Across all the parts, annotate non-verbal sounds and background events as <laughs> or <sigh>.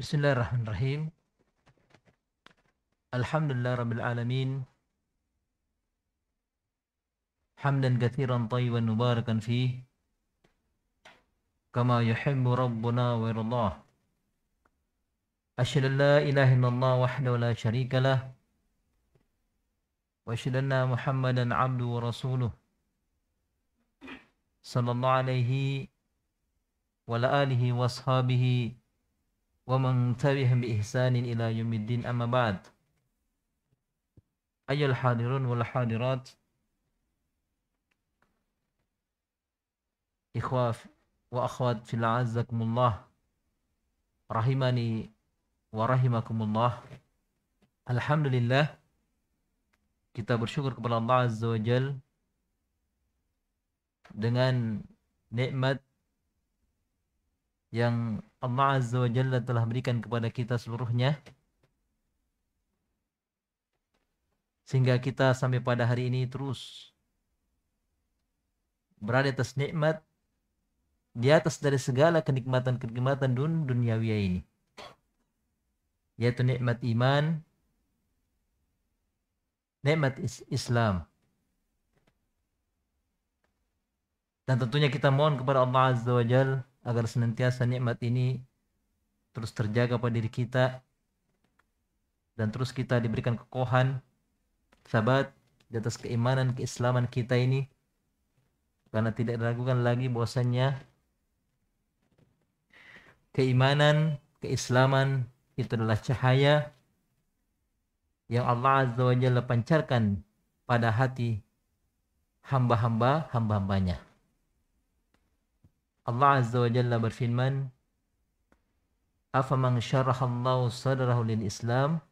بسم الله الرحمن الرحيم الحمد لله رب العالمين حمدا كثيرا طيبا مباركا فيه كما يحب ربنا ويرضاه أشهد أن لا إله إلا الله وحده لا شريك له وأشهد أن محمدا عبده ورسوله صلى الله عليه وعلى آله وأصحابه wa man tabi'ahum bi ihsanin ila yaumiddin amma ba'd ayyul hadirun wal hadirat ikhwaf wa akhwat fil azzakumullah rahimani wa rahimakumullah alhamdulillah kita bersyukur kepada Allah azza wa jal dengan nikmat yang Allah Azza wa Jalla telah berikan kepada kita seluruhnya sehingga kita sampai pada hari ini terus berada atas nikmat di atas dari segala kenikmatan-kenikmatan dun ini yaitu nikmat iman nikmat is Islam dan tentunya kita mohon kepada Allah Azza wa Jalla agar senantiasa nikmat ini terus terjaga pada diri kita dan terus kita diberikan kekohan sahabat di atas keimanan keislaman kita ini karena tidak diragukan lagi bahwasanya keimanan keislaman itu adalah cahaya yang Allah Azza wa Jalla pancarkan pada hati hamba-hamba hamba-hambanya. -hamba, hamba hambanya hamba hamba Allah Azza wa Jalla berfirman, "Afaman syaraha Allah sadrahu lil Islam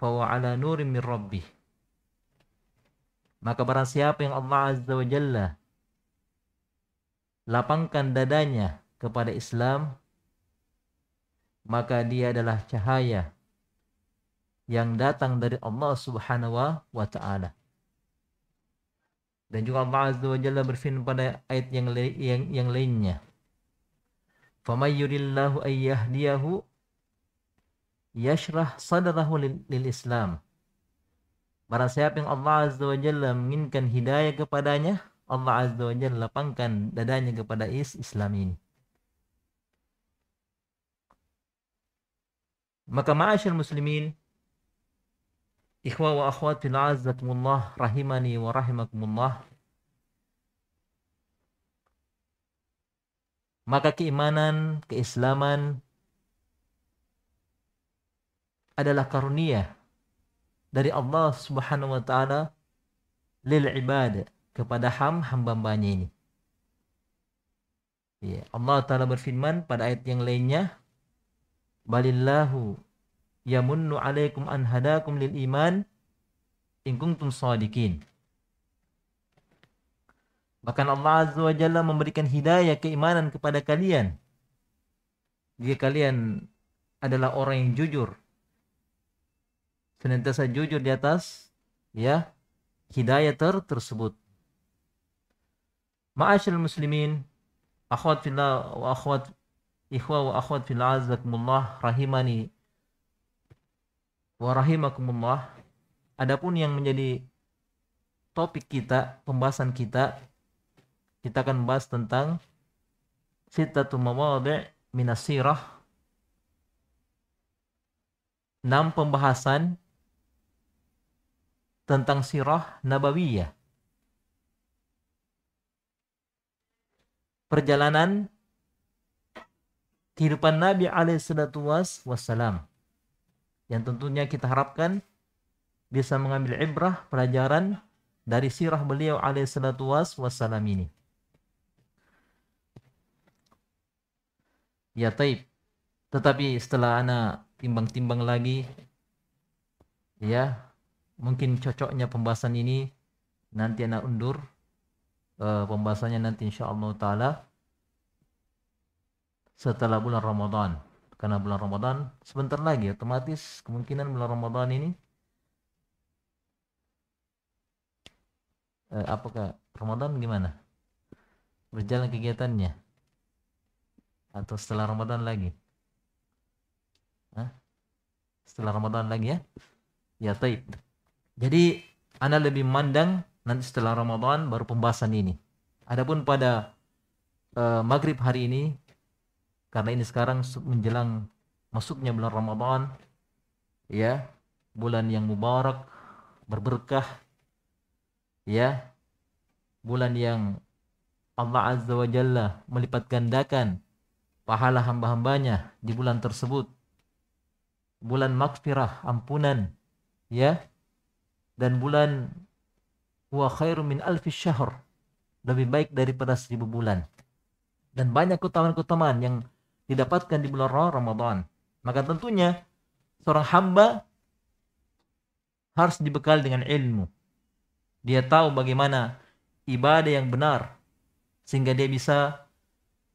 fawa ala nurin min rabbih." Maka barang siapa yang Allah Azza wa Jalla lapangkan dadanya kepada Islam, maka dia adalah cahaya yang datang dari Allah Subhanahu wa taala dan juga Allah Azza wa Jalla berfirman pada ayat yang yang, yang lainnya "Famayyurillahu ayyahdiyahu yashrah sadrahu lil, lil Islam Barang siapa yang Allah Azza wa Jalla menginginkan hidayah kepadanya, Allah Azza wa Jalla lapangkan dadanya kepada is Islam ini. Maka ma'asyil muslimin, Ikhwa wa akhwat fil azzakumullah rahimani wa rahimakumullah. Maka keimanan, keislaman adalah karunia dari Allah Subhanahu wa taala lil ibad kepada ham hamba-hambanya ini. Ya, Allah taala berfirman pada ayat yang lainnya, "Balillahu yamunnu alaikum an hadakum lil iman in kuntum sadiqin. Bahkan Allah Azza wa Jalla memberikan hidayah keimanan kepada kalian. Jika kalian adalah orang yang jujur. Senantiasa jujur di atas ya hidayah ter tersebut. Ma'asyil muslimin, akhwat fillah wa akhwat ikhwa wa akhwat fillah azakumullah rahimani warahimakumullah. Adapun yang menjadi topik kita, pembahasan kita, kita akan membahas tentang sitatu mawadhi' minas sirah. enam pembahasan tentang sirah nabawiyah. Perjalanan kehidupan Nabi alaihi wassalam yang tentunya kita harapkan bisa mengambil ibrah pelajaran dari sirah beliau alaihissalatu wassalam ini. Ya taib. Tetapi setelah anak timbang-timbang lagi, ya mungkin cocoknya pembahasan ini nanti anak undur uh, pembahasannya nanti insya Allah taala setelah bulan Ramadan karena bulan Ramadan sebentar lagi otomatis kemungkinan bulan Ramadan ini eh, apakah Ramadan gimana berjalan kegiatannya atau setelah Ramadan lagi Hah? setelah Ramadan lagi ya ya taib jadi anda lebih mandang nanti setelah Ramadan baru pembahasan ini adapun pada uh, maghrib hari ini karena ini sekarang menjelang masuknya bulan Ramadan ya bulan yang mubarak berberkah ya bulan yang Allah Azza wa Jalla melipat gandakan pahala hamba-hambanya di bulan tersebut bulan maghfirah ampunan ya dan bulan wa khairu min alfi syahr lebih baik daripada seribu bulan dan banyak keutamaan-keutamaan yang didapatkan di bulan Ramadan. Maka tentunya seorang hamba harus dibekal dengan ilmu. Dia tahu bagaimana ibadah yang benar sehingga dia bisa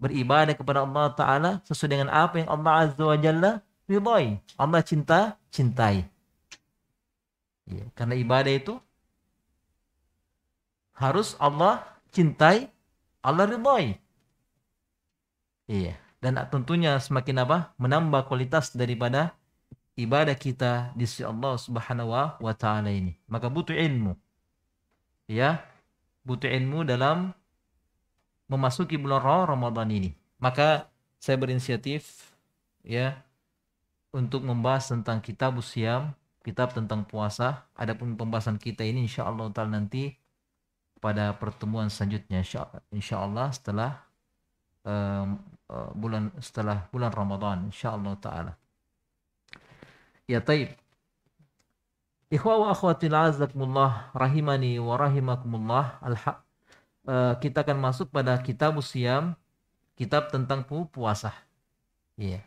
beribadah kepada Allah Ta'ala sesuai dengan apa yang Allah Azza wa Jalla ridhoi. Allah cinta, cintai. Ya, karena ibadah itu harus Allah cintai, Allah ridhoi. Iya dan tentunya semakin apa menambah kualitas daripada ibadah kita di sisi Allah Subhanahu wa taala ini. Maka butuh ilmu. Ya, butuh ilmu dalam memasuki bulan Ramadan ini. Maka saya berinisiatif ya untuk membahas tentang kitab usiam, kitab tentang puasa. Adapun pembahasan kita ini insya Allah taala nanti pada pertemuan selanjutnya insya, insya Allah setelah um, Eh, bulan setelah bulan Ramadan insyaallah taala. Ya taib. Ikhwah wa akhwati azakumullah rahimani wa rahimakumullah. Alha uh, kita akan masuk pada kitab siam kitab tentang pu puasa. Iya. Yeah.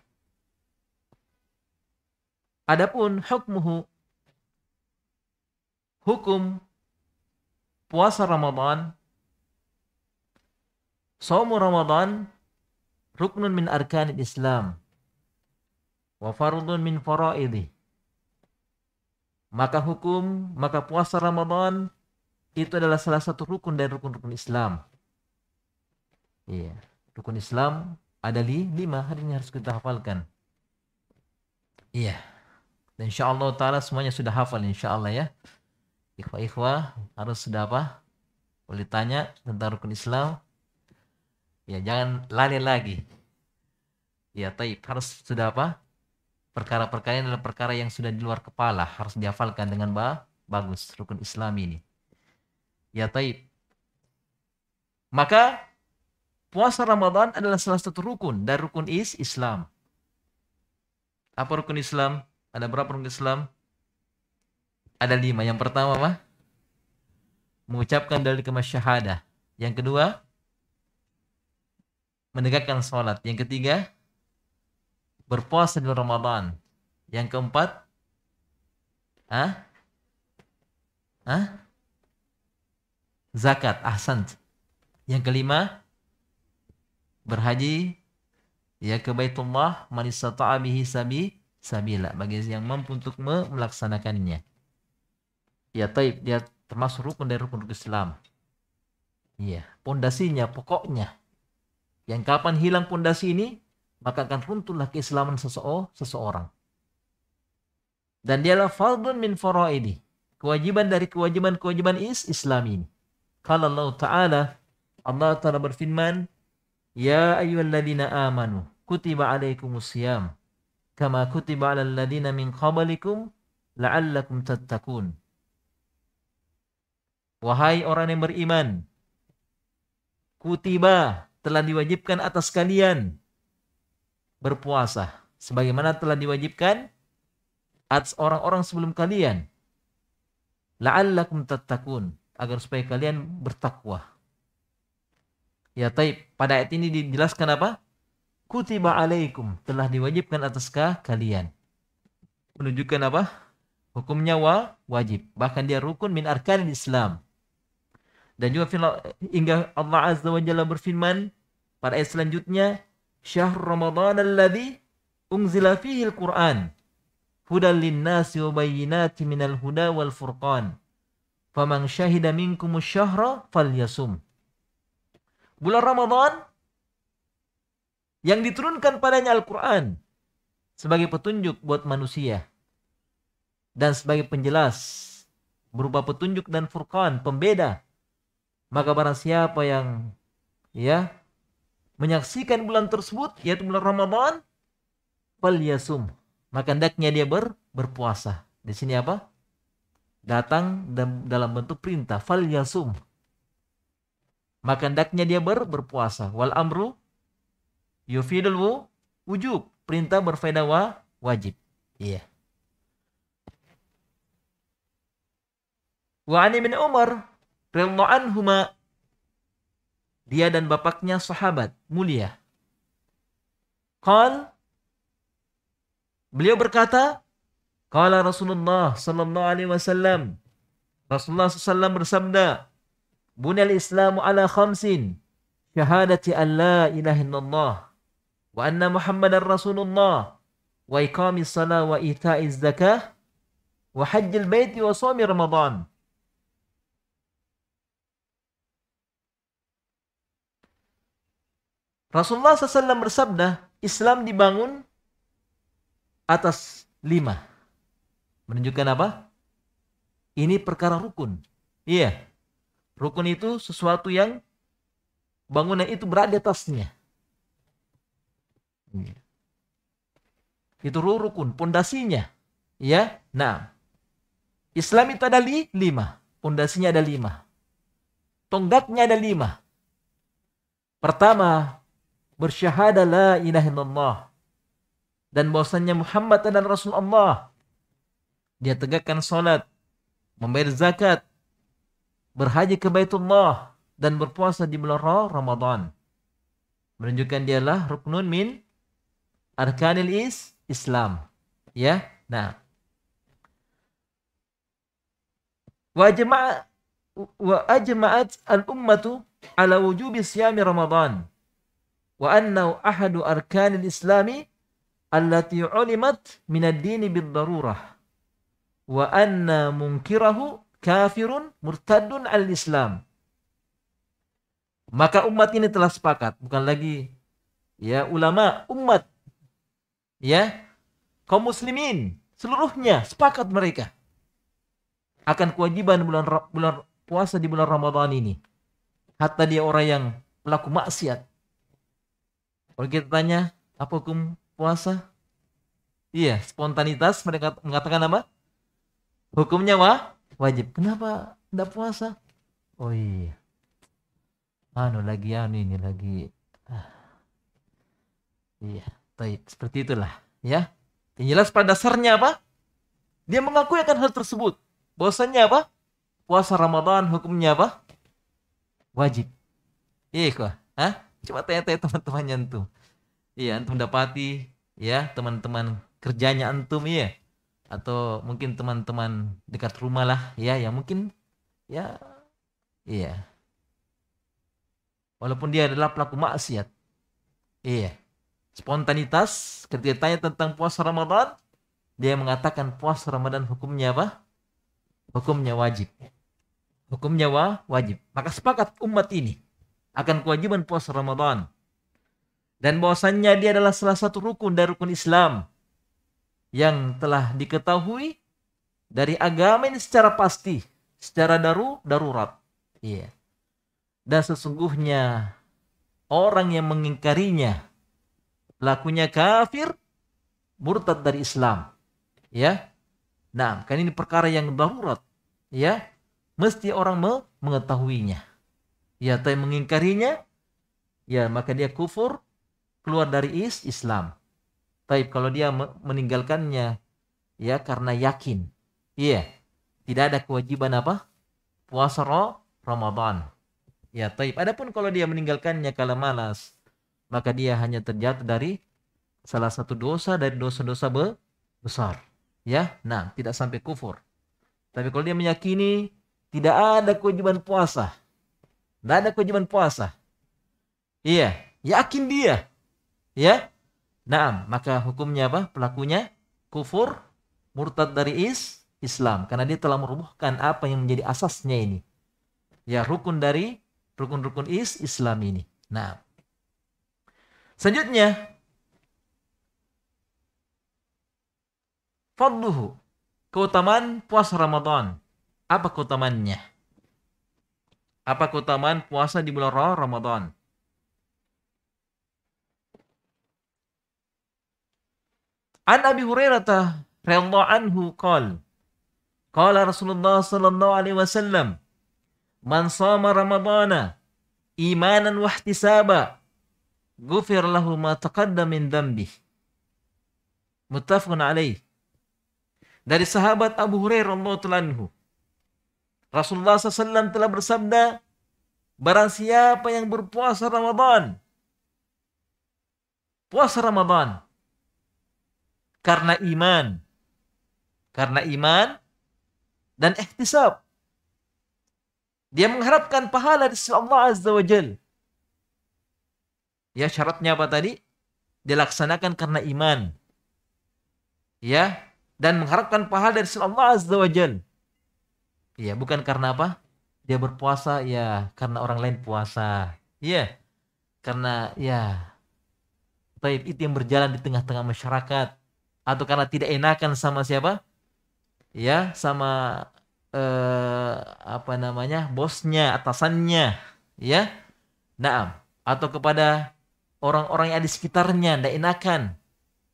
Adapun hukmuhu hukum puasa Ramadan Saum Ramadan ruknun min arkanil Islam wa fardun min faraidi Maka hukum, maka puasa Ramadan itu adalah salah satu rukun dari rukun-rukun Islam. Iya, rukun Islam ada lima hari ini harus kita hafalkan. Iya. Dan insyaallah taala semuanya sudah hafal insyaallah ya. Ikhwah-ikhwah harus sudah apa? Boleh tanya tentang rukun Islam ya jangan lari lagi ya taib harus sudah apa perkara-perkara ini adalah perkara yang sudah di luar kepala harus dihafalkan dengan ba bagus rukun Islam ini ya taib maka puasa Ramadan adalah salah satu rukun dari rukun is Islam apa rukun Islam ada berapa rukun Islam ada lima yang pertama mah mengucapkan dari kemasyahadah yang kedua menegakkan sholat. Yang ketiga, berpuasa di Ramadan. Yang keempat, ah, ah, zakat, ahsan. Yang kelima, berhaji ya ke Baitullah man istata'a bihi sabi sabila bagi yang mampu untuk melaksanakannya. Ya taib, dia termasuk rukun dari rukun Islam. Iya, pondasinya, pokoknya yang kapan hilang pondasi ini, maka akan runtuhlah keislaman seseorang. Dan dialah fardun min faraidi. Kewajiban dari kewajiban-kewajiban is Islam ini. Kalau Allah Ta'ala, Allah Ta'ala berfirman, Ya ayyuhalladzina amanu, kutiba alaikumusiyam, kama kutiba ala ladzina min qablikum, la'allakum tattakun Wahai orang yang beriman, kutiba telah diwajibkan atas kalian berpuasa sebagaimana telah diwajibkan atas orang-orang sebelum kalian la'allakum tattaqun agar supaya kalian bertakwa ya taib pada ayat ini dijelaskan apa kutiba alaikum telah diwajibkan atas kalian menunjukkan apa hukumnya wa wajib bahkan dia rukun min arkanil Islam dan juga hingga Allah Azza wa Jalla berfirman pada ayat selanjutnya, Syahr Ramadhan alladhi unzila fihi al-Quran hudan linnasi wa bayyinati minal huda wal furqan. Faman syahida minkum syahra falyasum. Bulan Ramadhan yang diturunkan padanya Al-Quran sebagai petunjuk buat manusia dan sebagai penjelas berupa petunjuk dan furqan pembeda maka barang siapa yang ya menyaksikan bulan tersebut yaitu bulan Ramadan fal yasum maka hendaknya dia ber, berpuasa. Di sini apa? Datang dalam bentuk perintah fal yasum. Maka hendaknya dia ber, berpuasa. Wal amru yufidul wujub. Perintah berfaedah wa, wajib. Iya. Yeah. Wa ani min Umar radhiyallahu huma dia dan bapaknya sahabat mulia. Qal Beliau berkata, Kala Rasulullah sallallahu alaihi wasallam. Rasulullah sallallahu bersabda, "Bunal Islamu ala khamsin, syahadati an la ilaha illallah wa anna Muhammadar Rasulullah wa iqamis salah wa ita'iz zakah wa hajjil baiti wa shaumi Ramadan." Rasulullah SAW bersabda, Islam dibangun atas lima. Menunjukkan apa? Ini perkara rukun. Iya. Rukun itu sesuatu yang bangunan itu berada di atasnya. Iya. Itu rukun, pondasinya. Ya. Nah, Islam itu ada li, lima. Pondasinya ada lima. Tonggaknya ada lima. Pertama, bersyahadah la ilaha illallah dan bahwasanya Muhammad dan Rasulullah Dia tegakkan salat, membayar zakat, berhaji ke Baitullah dan berpuasa di bulan Ramadan. Menunjukkan dialah ruknun min arkanil is Islam. Ya. Nah. Wa jama'a wa ajma'at al-ummatu ala wujubi siyami Ramadan wa annahu ahadu arkanil islami allati ulimat ad dini bid darurah wa anna munkirahu kafirun murtadun al islam maka umat ini telah sepakat bukan lagi ya ulama umat ya kaum muslimin seluruhnya sepakat mereka akan kewajiban bulan bulan puasa di bulan Ramadan ini hatta dia orang yang pelaku maksiat kalau kita tanya apa hukum puasa? Iya, spontanitas mereka mengatakan apa? Hukumnya wah wajib. Kenapa tidak puasa? Oh iya. Anu lagi anu ini lagi. Ah. Iya, baik. Seperti itulah ya. Yang jelas pada dasarnya apa? Dia mengakui akan hal tersebut. Bahwasannya apa? Puasa Ramadan hukumnya apa? Wajib. Iya kok. Hah? Coba tanya-tanya teman-temannya antum. Iya, antum dapati ya teman-teman kerjanya antum iya, atau mungkin teman-teman dekat rumah lah ya yang mungkin ya iya walaupun dia adalah pelaku maksiat iya spontanitas ketika tanya tentang puasa Ramadan dia mengatakan puasa Ramadan hukumnya apa hukumnya wajib hukumnya wa wajib maka sepakat umat ini akan kewajiban puasa Ramadan. Dan bahwasannya dia adalah salah satu rukun dari rukun Islam yang telah diketahui dari agama ini secara pasti, secara daru, darurat. Iya. Dan sesungguhnya orang yang mengingkarinya lakunya kafir, murtad dari Islam. Ya. Nah, kan ini perkara yang darurat. Ya. Mesti orang mengetahuinya ya tapi mengingkarinya ya maka dia kufur keluar dari is Islam. Tapi kalau dia meninggalkannya ya karena yakin. Iya, tidak ada kewajiban apa? Puasa roh Ramadan. Ya, tapi Adapun kalau dia meninggalkannya kalau malas, maka dia hanya terjatuh dari salah satu dosa dari dosa-dosa besar. Ya, nah tidak sampai kufur. Tapi kalau dia meyakini tidak ada kewajiban puasa, tidak ada kewajiban puasa. Iya, yakin dia. Ya. Nah, maka hukumnya apa? Pelakunya kufur, murtad dari is, Islam. Karena dia telah merubuhkan apa yang menjadi asasnya ini. Ya, rukun dari rukun-rukun is, Islam ini. Nah. Selanjutnya. Fadluhu. Keutamaan puasa Ramadan. Apa keutamannya? Apa keutamaan puasa di bulan Ramadan? An Abi Hurairah radhiyallahu anhu qol Qala Rasulullah sallallahu alaihi wasallam Man sama Ramadana imanan wa ihtisaba ghufir lahu ma taqaddama min dhanbi. Muttafaqun alaih. Dari sahabat Abu Hurairah radhiyallahu anhu Rasulullah SAW telah bersabda, barang siapa yang berpuasa Ramadan, puasa Ramadan karena iman, karena iman dan ihtisab. Dia mengharapkan pahala dari sisi Allah Azza wa Jal. Ya syaratnya apa tadi? Dilaksanakan karena iman. Ya, dan mengharapkan pahala dari sisi Allah Azza wa Jalla Iya, bukan karena apa? Dia berpuasa ya karena orang lain puasa. Iya. Karena ya taib itu yang berjalan di tengah-tengah masyarakat atau karena tidak enakan sama siapa? Ya, sama eh, apa namanya? bosnya, atasannya, ya. Naam, atau kepada orang-orang yang ada di sekitarnya tidak enakan.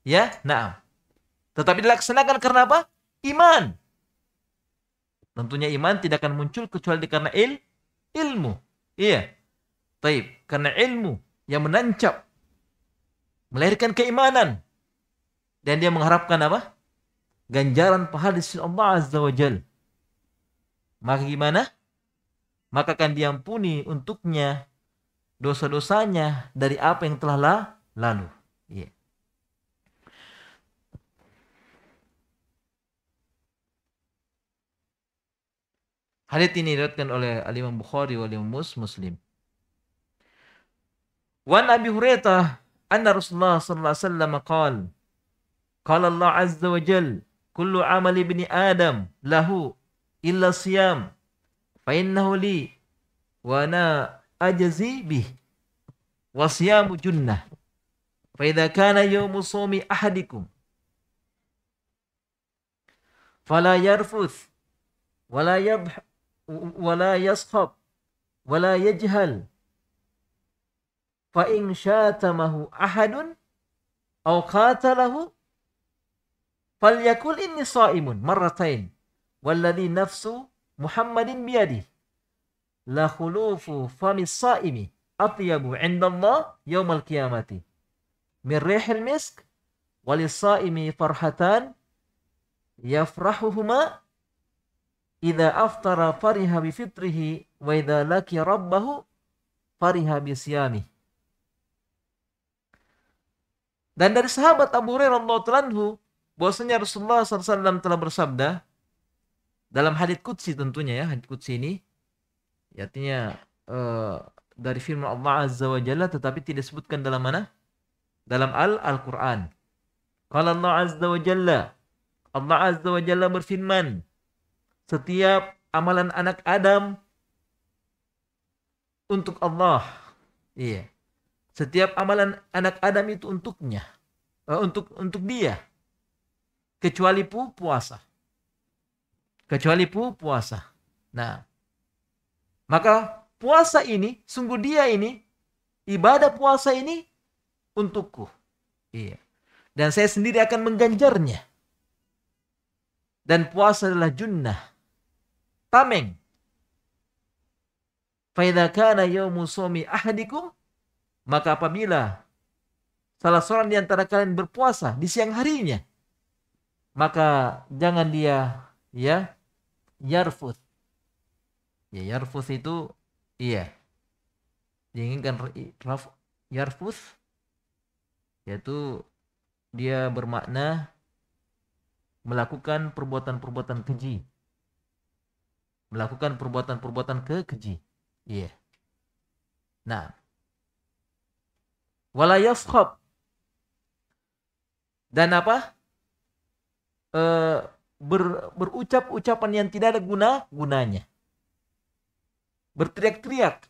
Ya, naam. Tetapi dilaksanakan karena apa? Iman. Tentunya iman tidak akan muncul kecuali karena il, ilmu. Iya. Taib. Karena ilmu yang menancap. Melahirkan keimanan. Dan dia mengharapkan apa? Ganjaran pahala di sisi Allah Azza wa Jal. Maka gimana? Maka akan diampuni untuknya dosa-dosanya dari apa yang telah lalu. Iya. hadit ini diriwayatkan oleh Al-Imam Bukhari wal Imam Muslim. Wan Abi Hurairah anna Rasulullah sallallahu alaihi wasallam qala qala Allah azza wa jalla kullu amali ibni adam lahu illa siyam fa innahu li wa ana ajzi bih wa siyamu junnah fa idza kana yawmu sawmi ahadikum fala yarfuth wala wala yaskhab wala yajhal fa in syatamahu ahadun aw qatalahu falyakul inni shaimun marratain walladhi nafsu Muhammadin biyadih la khulufu famis saimi atyabu indallah yaumal qiyamati min rihil misk walisaimi farhatan yafrahuhuma Idza aftara fariha bi fitrihi wa idza laki rabbahu fariha bi siyami. Dan dari sahabat Abu Hurairah radhiyallahu bahwasanya Rasulullah SAW telah bersabda dalam hadits qudsi tentunya ya, hadits qudsi ini artinya uh, dari firman Allah Azza wa Jalla tetapi tidak disebutkan dalam mana? Dalam Al-Al-Qur'an. Qala Allah Azza wa Jalla Allah Azza wa Jalla berfirman setiap amalan anak Adam untuk Allah. Iya. Setiap amalan anak Adam itu untuknya. Uh, untuk untuk dia. Kecuali pu puasa. Kecuali pu puasa. Nah, maka puasa ini, sungguh dia ini, ibadah puasa ini untukku. Iya. Dan saya sendiri akan mengganjarnya. Dan puasa adalah junnah tameng. Faidah kana yaumu somi ahadikum maka apabila salah seorang di antara kalian berpuasa di siang harinya maka jangan dia ya yarfut. Ya yarfut itu iya. Diinginkan raf yarfut yaitu dia bermakna melakukan perbuatan-perbuatan keji melakukan perbuatan-perbuatan kekeji. Iya. Yeah. Nah, wala yaskhab dan apa? E, ber, berucap ucapan yang tidak ada guna gunanya. Berteriak-teriak.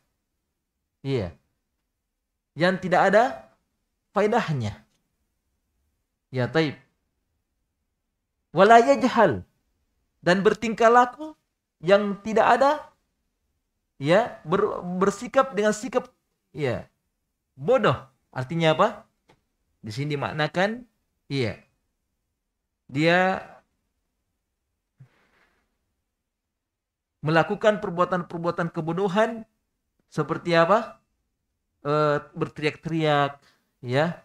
Iya. Yeah. Yang tidak ada faidahnya. Ya taib. Wala yajhal dan bertingkah laku yang tidak ada ya ber, bersikap dengan sikap ya bodoh artinya apa di sini dimaknakan iya dia melakukan perbuatan-perbuatan kebodohan seperti apa e, berteriak-teriak ya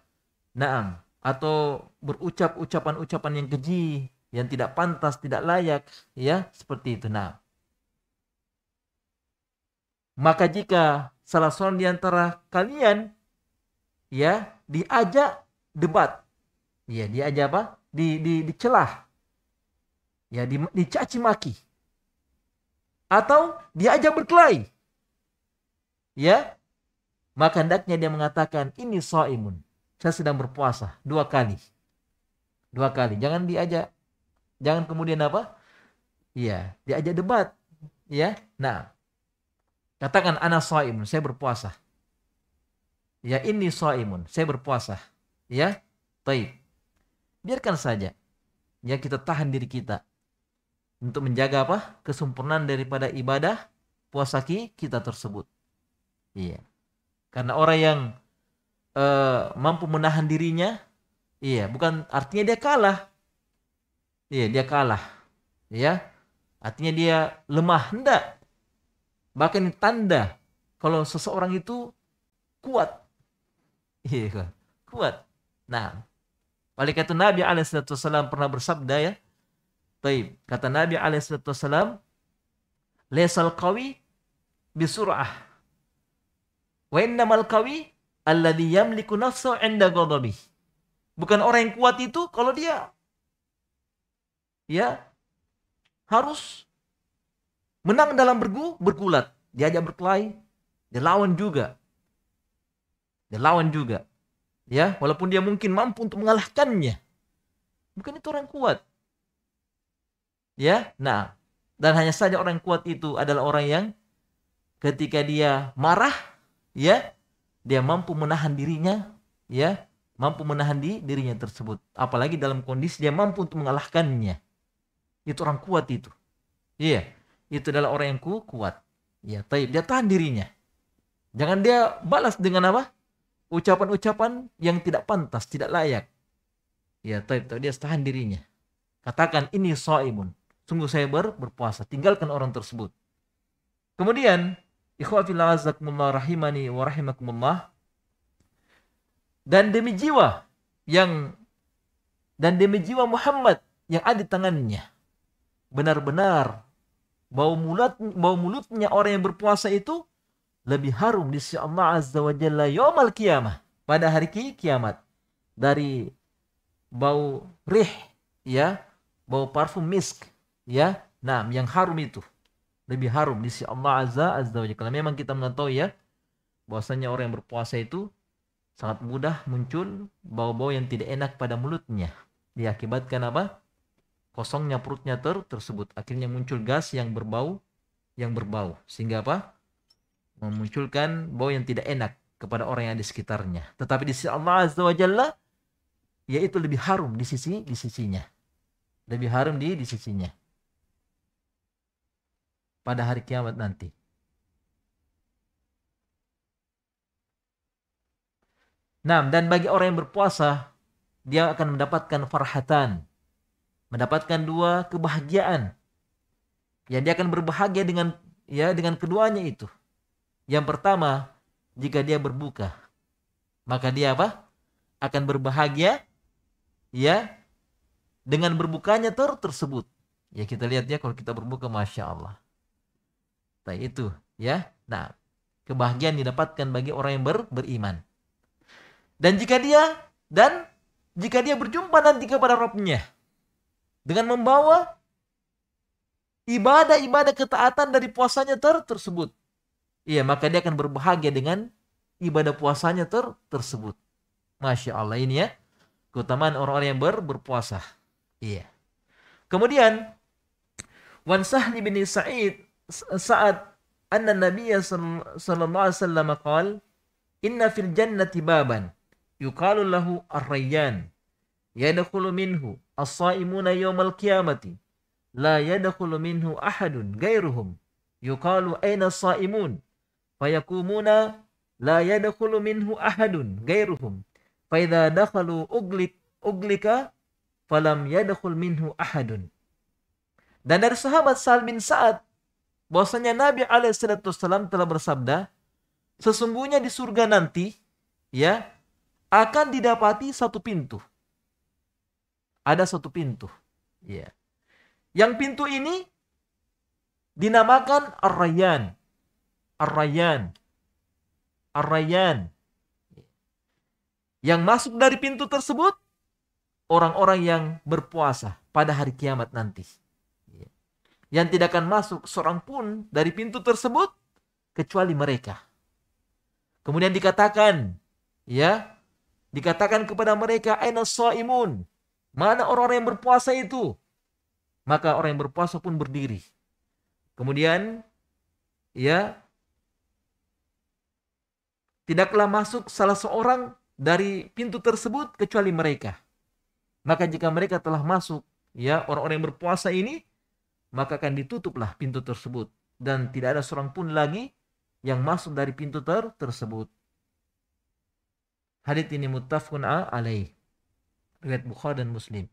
naang, atau berucap ucapan-ucapan yang keji yang tidak pantas tidak layak ya seperti itu nah maka jika salah seorang di antara kalian ya diajak debat, ya diajak apa? Di di dicelah. Ya di, dicaci maki. Atau diajak berkelahi. Ya. Maka hendaknya dia mengatakan ini soimun. Saya sedang berpuasa dua kali. Dua kali. Jangan diajak. Jangan kemudian apa? Iya, diajak debat. Ya. Nah, Katakan ana shaimun, saya berpuasa. Ya ini shaimun, saya berpuasa. Ya, baik. Biarkan saja. Ya kita tahan diri kita untuk menjaga apa? kesempurnaan daripada ibadah puasa kita tersebut. Iya. Karena orang yang uh, mampu menahan dirinya, iya, bukan artinya dia kalah. Iya, dia kalah. Ya. Artinya dia lemah, enggak bahkan tanda kalau seseorang itu kuat iya kuat nah oleh kata Nabi Alaihissalam pernah bersabda ya Taib. kata Nabi Alaihissalam lesal kawi bisurah wa innamal kawi alladhi yamliku nafsu inda ghadabi bukan orang yang kuat itu kalau dia ya harus Menang dalam bergu, bergulat. Diajak berkelahi, dia lawan juga. dia lawan juga. Ya, walaupun dia mungkin mampu untuk mengalahkannya. Mungkin itu orang kuat. Ya, nah. Dan hanya saja orang kuat itu adalah orang yang ketika dia marah, ya, dia mampu menahan dirinya, ya, mampu menahan di dirinya tersebut. Apalagi dalam kondisi dia mampu untuk mengalahkannya. Itu orang kuat itu. Iya. Yeah itu adalah orang yang kuat. Ya, taib. Dia tahan dirinya. Jangan dia balas dengan apa? Ucapan-ucapan yang tidak pantas, tidak layak. Ya, taib. taib. Dia tahan dirinya. Katakan, ini so'imun. Sungguh saya ber, berpuasa. Tinggalkan orang tersebut. Kemudian, ikhwafillah azakumullah rahimani wa rahimakumullah. Dan demi jiwa yang dan demi jiwa Muhammad yang ada di tangannya benar-benar bau mulut bau mulutnya orang yang berpuasa itu lebih harum di sisi Allah Azza wa Jalla yaumal kiamah pada hari kiamat dari bau rih ya bau parfum misk ya nah yang harum itu lebih harum di sisi Allah Azza Azza wa Jalla memang kita mengetahui ya bahwasanya orang yang berpuasa itu sangat mudah muncul bau-bau yang tidak enak pada mulutnya diakibatkan apa kosongnya perutnya ter tersebut akhirnya muncul gas yang berbau yang berbau sehingga apa memunculkan bau yang tidak enak kepada orang yang ada di sekitarnya tetapi di sisi Allah azza wa jalla yaitu lebih harum di sisi di sisinya lebih harum di di sisinya pada hari kiamat nanti Nah, dan bagi orang yang berpuasa, dia akan mendapatkan farhatan, mendapatkan dua kebahagiaan. Ya dia akan berbahagia dengan ya dengan keduanya itu. Yang pertama, jika dia berbuka, maka dia apa? Akan berbahagia ya dengan berbukanya ter tersebut. Ya kita lihat ya kalau kita berbuka Masya Allah. Nah itu ya. Nah kebahagiaan didapatkan bagi orang yang ber, beriman. Dan jika dia dan jika dia berjumpa nanti kepada Robnya, dengan membawa ibadah-ibadah ketaatan dari puasanya ter tersebut. Iya, maka dia akan berbahagia dengan ibadah puasanya ter tersebut. Masya Allah ini ya. Keutamaan orang-orang yang ber berpuasa. Iya. Kemudian Wan Sahli bin Sa'id saat anna Nabiya sallallahu alaihi inna fil jannati baban yuqalu lahu ar-rayyan yadkhulu minhu as-saimuna yawmal qiyamati la yadkhulu minhu ahadun gairuhum yuqalu aina as-saimun fayakumuna la yadkhulu minhu ahadun gairuhum fa idza dakhalu uglik uglika falam yadkhul minhu ahadun dan dari sahabat Sal bin Sa'ad bahwasanya Nabi alaihissalam telah bersabda sesungguhnya di surga nanti ya akan didapati satu pintu ada satu pintu. Ya. Yang pintu ini dinamakan Ar-Rayyan. Ar-Rayyan. Ar-Rayyan. Yang masuk dari pintu tersebut orang-orang yang berpuasa pada hari kiamat nanti. Iya. Yang tidak akan masuk seorang pun dari pintu tersebut kecuali mereka. Kemudian dikatakan, ya, dikatakan kepada mereka aina imun Mana orang-orang yang berpuasa itu? Maka orang yang berpuasa pun berdiri. Kemudian ya tidaklah masuk salah seorang dari pintu tersebut kecuali mereka. Maka jika mereka telah masuk ya orang-orang yang berpuasa ini maka akan ditutuplah pintu tersebut dan tidak ada seorang pun lagi yang masuk dari pintu ter tersebut. Hadits ini muttafun alaih riwayat Bukhari dan Muslim.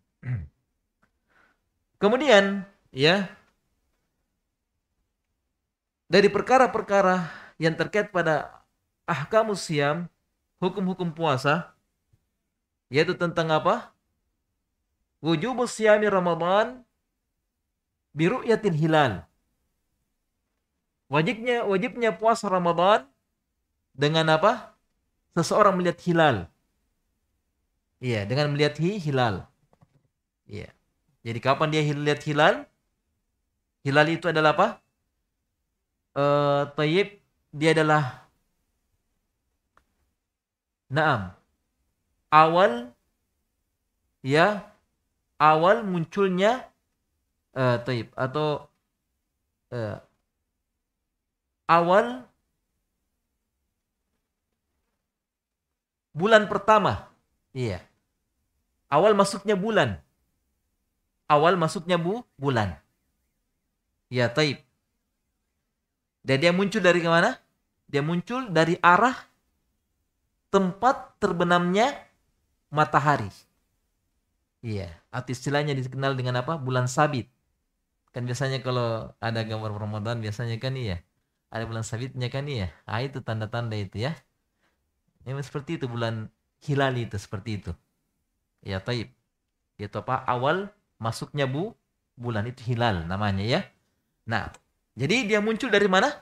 Kemudian, ya dari perkara-perkara yang terkait pada ahkamus siam, hukum-hukum puasa, yaitu tentang apa? Wujubus siami Ramadan biru yatin hilal. Wajibnya wajibnya puasa Ramadan dengan apa? Seseorang melihat hilal. Iya, dengan melihat hilal. Iya. Jadi kapan dia lihat hilal? Hilal itu adalah apa? Taib, eh, tayyib dia adalah Naam. Awal ya awal munculnya e, eh, taib atau e, awal bulan pertama. Iya. Awal masuknya bulan. Awal masuknya bu bulan. Ya taib. Dan dia muncul dari kemana? Dia muncul dari arah tempat terbenamnya matahari. Iya, atau istilahnya dikenal dengan apa? Bulan sabit. Kan biasanya kalau ada gambar Ramadan biasanya kan iya. Ada bulan sabitnya kan iya. Ah itu tanda-tanda itu ya. Memang seperti itu bulan hilal itu seperti itu. Ya taib. itu apa? Awal masuknya bu bulan itu hilal namanya ya. Nah, jadi dia muncul dari mana?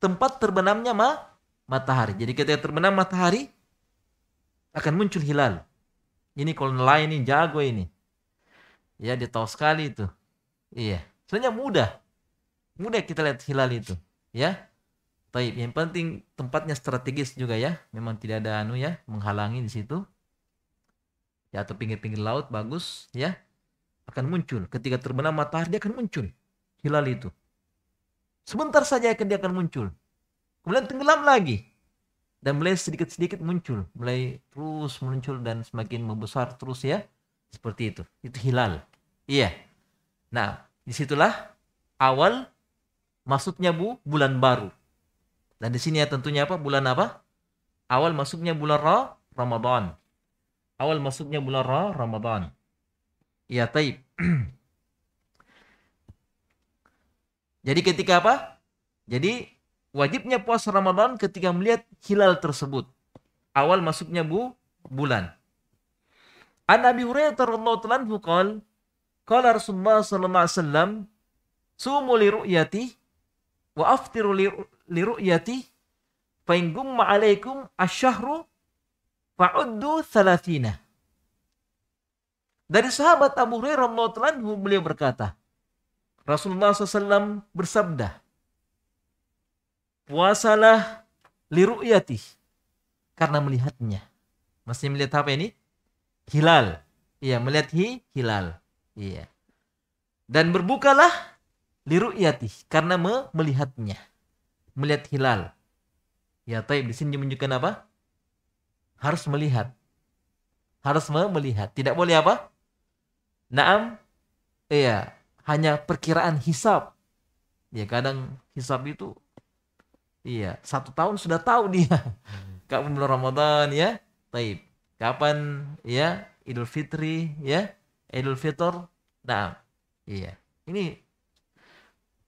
Tempat terbenamnya ma matahari. Jadi ketika terbenam matahari akan muncul hilal. Ini kalau nelayan ini jago ini. Ya, dia tahu sekali itu. Iya. Sebenarnya mudah. Mudah kita lihat hilal itu, ya. Taib. Yang penting tempatnya strategis juga ya. Memang tidak ada anu ya menghalangi di situ ya atau pinggir-pinggir laut bagus ya akan muncul ketika terbenam matahari dia akan muncul hilal itu sebentar saja akan dia akan muncul kemudian tenggelam lagi dan mulai sedikit-sedikit muncul mulai terus muncul dan semakin membesar terus ya seperti itu itu hilal iya nah disitulah awal masuknya bu bulan baru dan di sini ya tentunya apa bulan apa awal masuknya bulan Ra Ramadan awal masuknya bulan Ra, Ramadan. Ya, taib. Jadi ketika apa? Jadi wajibnya puasa Ramadan ketika melihat hilal tersebut. Awal masuknya bu bulan. An Nabi Hurairah radhiyallahu anhu qol qala Rasulullah sallallahu alaihi wasallam sumu li ru'yati wa aftiru li, ru'yati fa in gumma alaikum asyahru Fa'uddu thalathina. Dari sahabat Abu Hurairah anhu beliau berkata, Rasulullah SAW bersabda, puasalah liru'yati karena melihatnya. Masih melihat apa ini? Hilal. Iya, melihat hi, hilal. Iya. Dan berbukalah liru'yati karena me melihatnya. Melihat hilal. Ya, taib di sini menunjukkan apa? harus melihat. Harus melihat. Tidak boleh apa? Naam. Iya, hanya perkiraan hisap. Ya kadang hisap itu iya, satu tahun sudah tahu dia. <laughs> Kapan bulan Ramadan ya? Taib. Kapan ya Idul Fitri ya? Idul Fitur, naam iya. Ini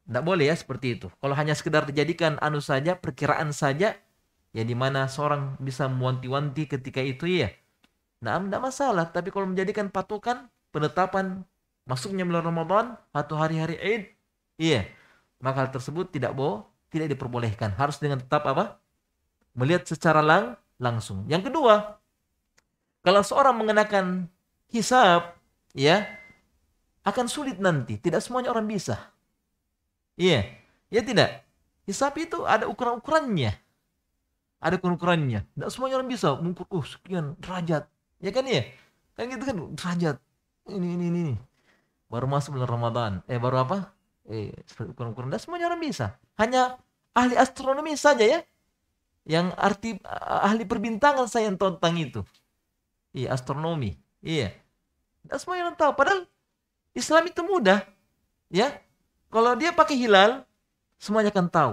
tidak boleh ya seperti itu. Kalau hanya sekedar dijadikan anu saja, perkiraan saja, ya di mana seorang bisa mewanti-wanti ketika itu ya nah tidak masalah tapi kalau menjadikan patokan penetapan masuknya bulan Ramadan atau hari-hari Eid, iya maka hal tersebut tidak boleh tidak diperbolehkan harus dengan tetap apa melihat secara lang langsung yang kedua kalau seorang mengenakan hisap ya akan sulit nanti tidak semuanya orang bisa iya ya tidak hisap itu ada ukuran-ukurannya ada ukurannya tidak semuanya orang bisa mengukur oh, sekian derajat ya kan ya kan gitu kan derajat ini ini ini, ini. baru masuk bulan Ramadan eh baru apa eh seperti ukuran-ukuran tidak semuanya orang bisa hanya ahli astronomi saja ya yang arti eh, ahli perbintangan saya yang tentang itu iya astronomi iya tidak semuanya orang tahu padahal Islam itu mudah ya kalau dia pakai hilal semuanya akan tahu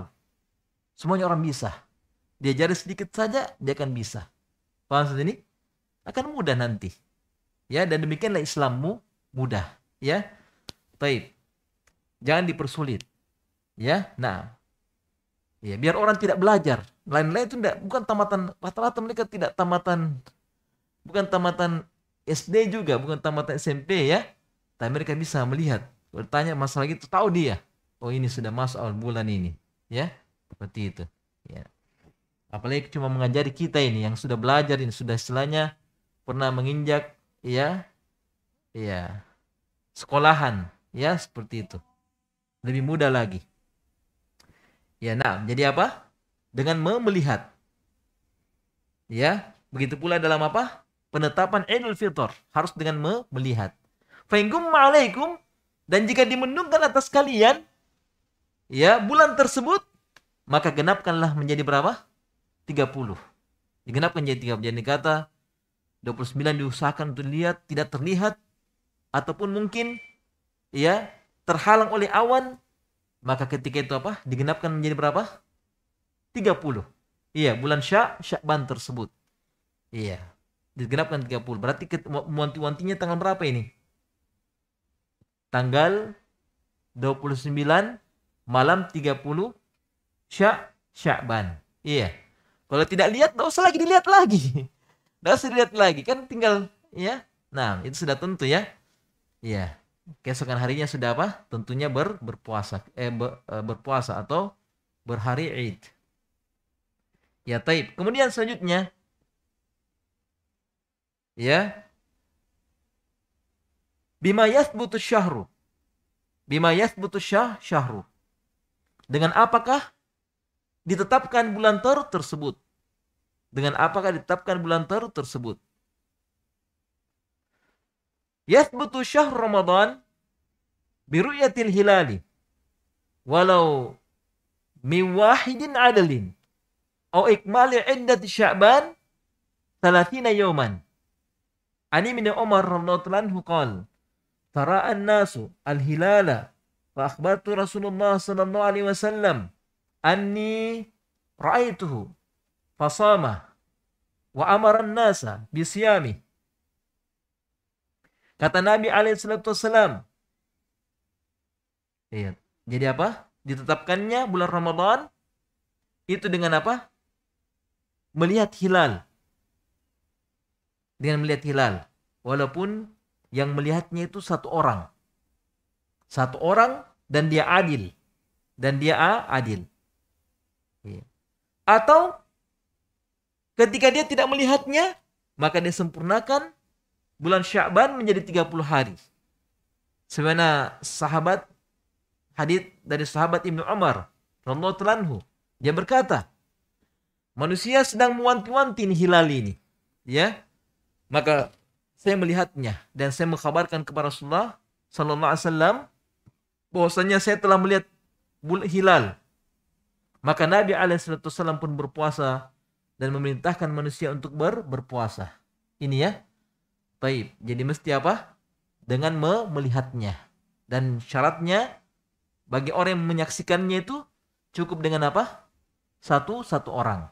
semuanya orang bisa diajari sedikit saja dia akan bisa paham saat ini akan mudah nanti ya dan demikianlah Islammu mudah ya taib jangan dipersulit ya nah ya biar orang tidak belajar lain-lain itu tidak bukan tamatan rata-rata mereka tidak tamatan bukan tamatan SD juga bukan tamatan SMP ya tapi mereka bisa melihat bertanya masalah itu tahu dia oh ini sudah masuk awal bulan ini ya seperti itu ya apalagi cuma mengajari kita ini yang sudah belajar ini sudah istilahnya pernah menginjak ya ya sekolahan ya seperti itu lebih mudah lagi ya nah jadi apa dengan melihat ya begitu pula dalam apa penetapan Idul Fitr harus dengan melihat faingum alaikum dan jika dimendungkan atas kalian ya bulan tersebut maka genapkanlah menjadi berapa 30 digenapkan jadi 30 jadi kata 29 diusahakan untuk dilihat tidak terlihat ataupun mungkin ya terhalang oleh awan maka ketika itu apa digenapkan menjadi berapa 30 iya bulan syak syakban tersebut iya digenapkan 30 berarti wanti-wantinya tanggal berapa ini tanggal 29 malam 30 syak syakban iya kalau tidak lihat, tidak usah lagi dilihat lagi. Tidak usah dilihat lagi, kan tinggal ya. Nah, itu sudah tentu ya. Iya. Keesokan harinya sudah apa? Tentunya ber, berpuasa, eh ber, e, berpuasa atau berhari Id. Ya, taib. Kemudian selanjutnya ya. Bima yathbutu syahru. Bima yathbutu syah, syahru. Dengan apakah ditetapkan bulan Tarut tersebut? Dengan apakah ditetapkan bulan Tarut tersebut? Yathbutu syahr Ramadan biru'yatil hilali walau min wahidin adalin au ikmali iddati sya'ban 30 yawman ani min umar radhiyallahu anhu qala tara an-nasu al-hilala fa akhbartu rasulullah sallallahu alaihi wasallam anni ra'aituhu fasama wa amara nasa bisiyami. Kata Nabi alaihissalam. Iya. Jadi apa? Ditetapkannya bulan Ramadan itu dengan apa? Melihat hilal. Dengan melihat hilal. Walaupun yang melihatnya itu satu orang. Satu orang dan dia adil. Dan dia adil. Atau ketika dia tidak melihatnya, maka dia sempurnakan bulan Sya'ban menjadi 30 hari. Sebenarnya sahabat hadis dari sahabat Ibnu Umar radhiyallahu dia berkata, manusia sedang mewanti-wanti hilal ini, ya. Maka saya melihatnya dan saya mengkhabarkan kepada Rasulullah sallallahu alaihi wasallam bahwasanya saya telah melihat hilal maka Nabi Alaihissalam pun berpuasa dan memerintahkan manusia untuk ber berpuasa. Ini ya. Baik, jadi mesti apa? Dengan me melihatnya. Dan syaratnya bagi orang yang menyaksikannya itu cukup dengan apa? Satu satu orang.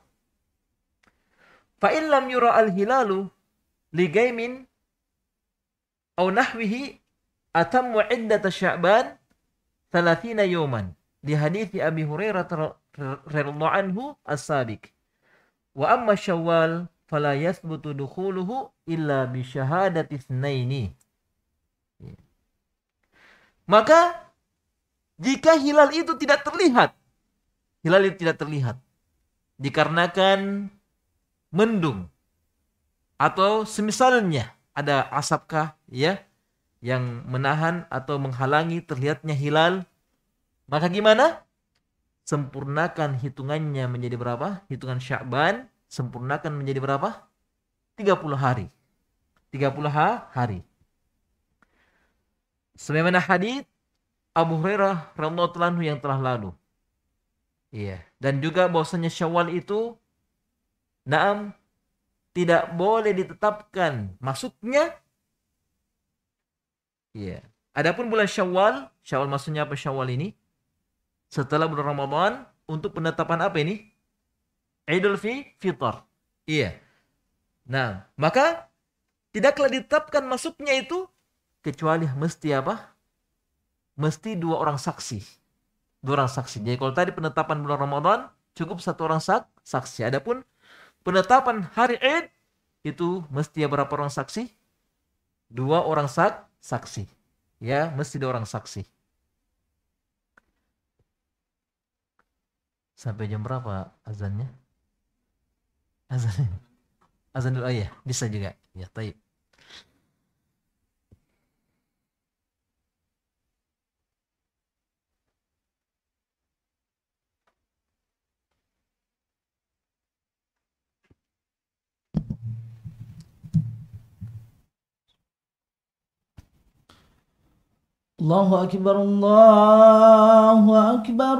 Fa'in lam yura al-hilalu ligaimin au nahwihi atam iddata sya'ban 30 yawman di hadis Abi Hurairah radhiyallahu anhu as-sabiq. Wa amma Syawal fala yathbutu dukhuluhu illa bi syahadati tsnaini. Maka jika hilal itu tidak terlihat, hilal itu tidak terlihat dikarenakan mendung atau semisalnya ada asapkah ya yang menahan atau menghalangi terlihatnya hilal maka gimana? Sempurnakan hitungannya menjadi berapa? Hitungan syakban sempurnakan menjadi berapa? 30 hari. 30 hari. Sebagaimana hadis Abu Hurairah radhiyallahu yang telah lalu. Iya, dan juga bahwasanya Syawal itu Naam tidak boleh ditetapkan masuknya. Iya. Adapun bulan Syawal, Syawal maksudnya apa Syawal ini? setelah bulan Ramadan untuk penetapan apa ini? Idul Fitr. Iya. Nah, maka tidaklah ditetapkan masuknya itu kecuali mesti apa? Mesti dua orang saksi. Dua orang saksi. Jadi kalau tadi penetapan bulan Ramadan cukup satu orang sak saksi. Adapun penetapan hari Id itu mesti berapa orang saksi? Dua orang sak saksi. Ya, mesti dua orang saksi. Sampai jam berapa azannya? Azan. Azan dulu oh ya, bisa juga. Ya, taib. الله akbar, الله akbar.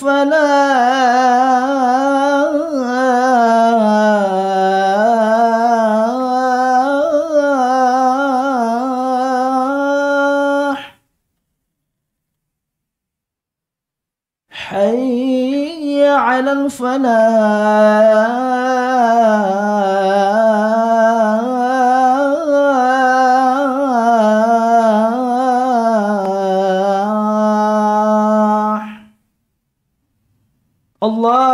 فلا حي على الفلاح الله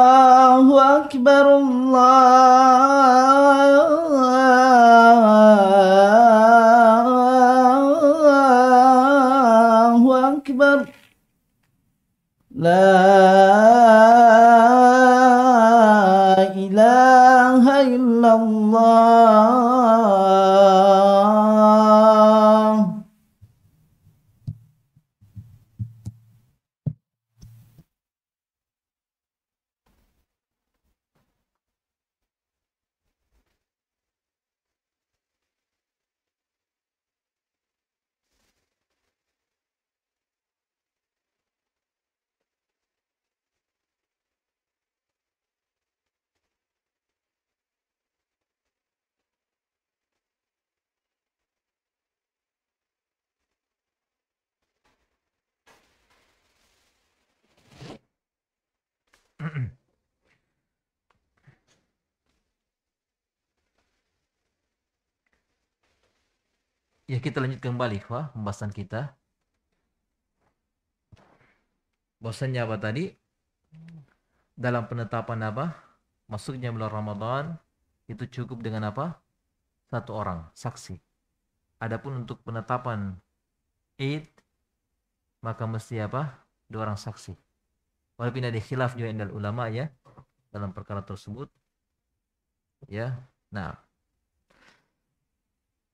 <clears throat> ya kita lanjut kembali wah pembahasan kita bosannya apa tadi dalam penetapan apa masuknya bulan Ramadan itu cukup dengan apa satu orang saksi adapun untuk penetapan Eid maka mesti apa dua orang saksi walaupun ada khilaf juga indal ulama ya dalam perkara tersebut ya nah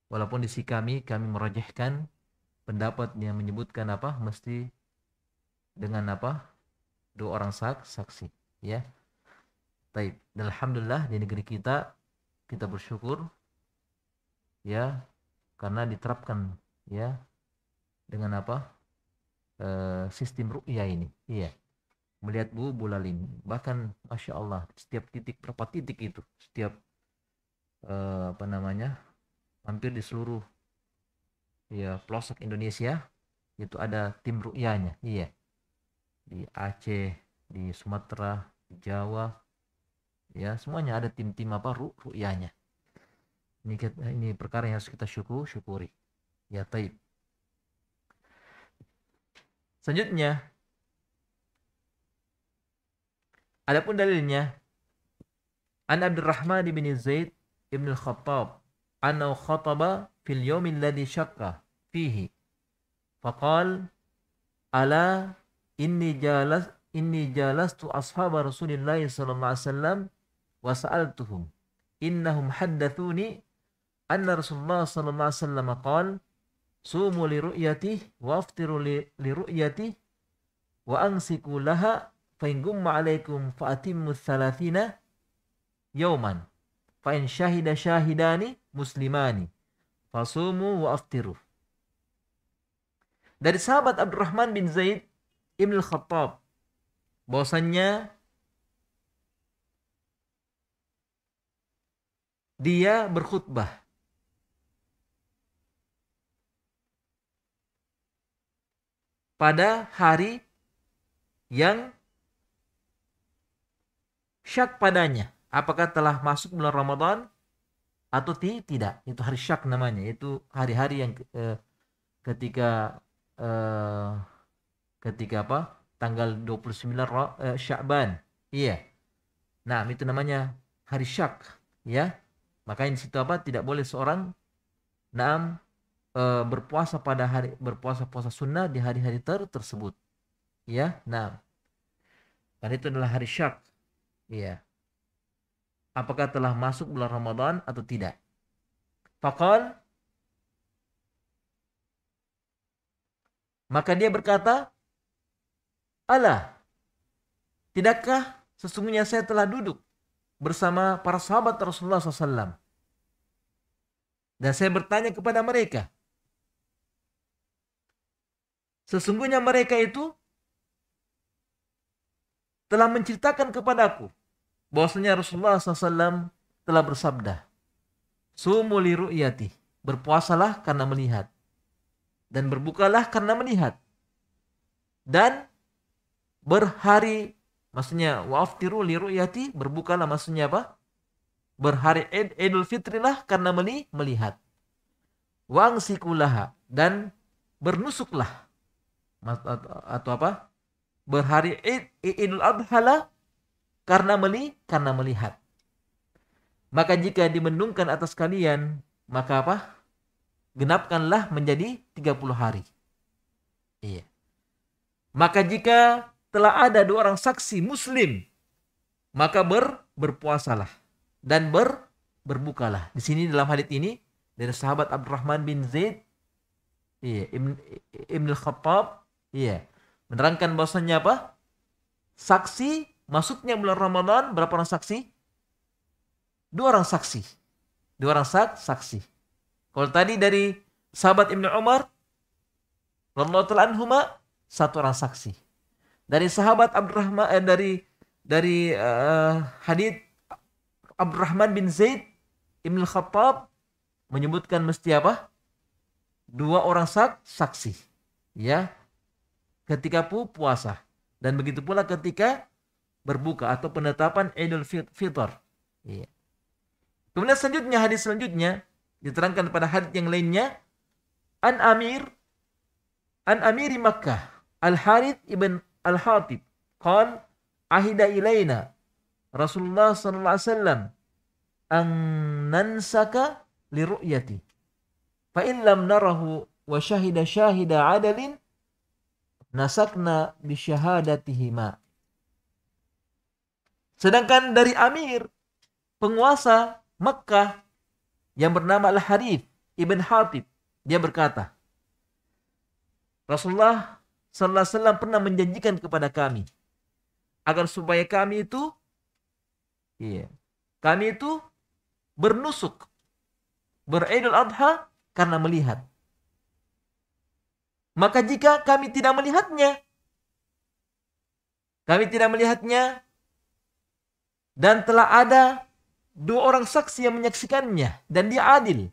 walaupun di sisi kami kami merajihkan pendapat yang menyebutkan apa mesti dengan apa dua orang sak saksi ya Taib. Dan alhamdulillah di negeri kita kita bersyukur ya karena diterapkan ya dengan apa e, sistem ruqyah ini iya melihat bu bola ini bahkan masya Allah setiap titik berapa titik itu setiap eh, apa namanya hampir di seluruh ya pelosok Indonesia itu ada tim ruyanya iya di Aceh di Sumatera di Jawa ya semuanya ada tim-tim apa ru ruyanya ini kita, ini perkara yang harus kita syukur syukuri ya taib selanjutnya Adapun dalilnya An Abdurrahman bin Zaid ibn al-Khattab annahu khataba fil yawm alladhi syaqqa fihi faqal ala inni jalas inni jalastu ashaba Rasulillah sallallahu alaihi wasallam wa sa'altuhum innahum haddathuni anna Rasulullah sallallahu alaihi wasallam qala sumu li ru'yati wa aftiru li, li wa ansiku laha fa'ingumma alaikum faatimu thalathina yauman fa'in syahida syahidani muslimani fasumu wa aftiru. Dari sahabat Abdurrahman bin Zaid Ibn al Khattab bahwasannya dia berkhutbah pada hari yang syak padanya. Apakah telah masuk bulan Ramadan atau tidak? Itu hari syak namanya. Itu hari-hari yang eh, ketika eh, ketika apa? Tanggal 29 eh, Syakban. Iya. Nah, itu namanya hari syak, ya. maka di situ apa? Tidak boleh seorang naam eh, berpuasa pada hari berpuasa puasa sunnah di hari-hari ter tersebut ya nah karena itu adalah hari syak Iya. Apakah telah masuk bulan Ramadan atau tidak? Fakal. Maka dia berkata, Allah, tidakkah sesungguhnya saya telah duduk bersama para sahabat Rasulullah SAW. Dan saya bertanya kepada mereka, sesungguhnya mereka itu telah menceritakan kepadaku bahwasanya Rasulullah SAW telah bersabda, Sumuli ru'yati, berpuasalah karena melihat. Dan berbukalah karena melihat. Dan berhari, maksudnya waftiru li ru'yati, berbukalah maksudnya apa? Berhari id, idul lah karena meli, melihat. sikulaha dan bernusuklah. Atau apa? Berhari id, idul adhalah karena meli, karena melihat. Maka jika dimendungkan atas kalian, maka apa? Genapkanlah menjadi 30 hari. Iya. Maka jika telah ada dua orang saksi muslim, maka ber, berpuasalah dan ber, berbukalah. Di sini dalam hadis ini dari sahabat Abdurrahman bin Zaid iya, Ibn, Ibn khattab iya, menerangkan bahwasanya apa? Saksi Masuknya bulan Ramadan berapa orang saksi? Dua orang saksi. Dua orang sak saksi. Kalau tadi dari sahabat Ibnu Umar radhiyallahu satu orang saksi. Dari sahabat Abdurrahman eh, dari dari uh, eh, hadis Abdurrahman bin Zaid Ibn Khattab menyebutkan mesti apa? Dua orang sak saksi. Ya. Ketika pu puasa dan begitu pula ketika berbuka atau penetapan Idul Fitr. Iya. Kemudian selanjutnya hadis selanjutnya diterangkan pada hadis yang lainnya An Amir An Amiri Makkah Al Harith ibn Al Hatib qal ahida ilaina Rasulullah sallallahu alaihi wasallam an nansaka li ru'yati fa in lam narahu wa shahida shahida adalin nasakna bi shahadatihima Sedangkan dari Amir, penguasa Mekah yang bernama Al-Harith Ibn Hatib, dia berkata, Rasulullah Sallallahu Alaihi Wasallam pernah menjanjikan kepada kami agar supaya kami itu, iya, kami itu bernusuk, beridul adha karena melihat. Maka jika kami tidak melihatnya, kami tidak melihatnya, dan telah ada dua orang saksi yang menyaksikannya dan dia adil.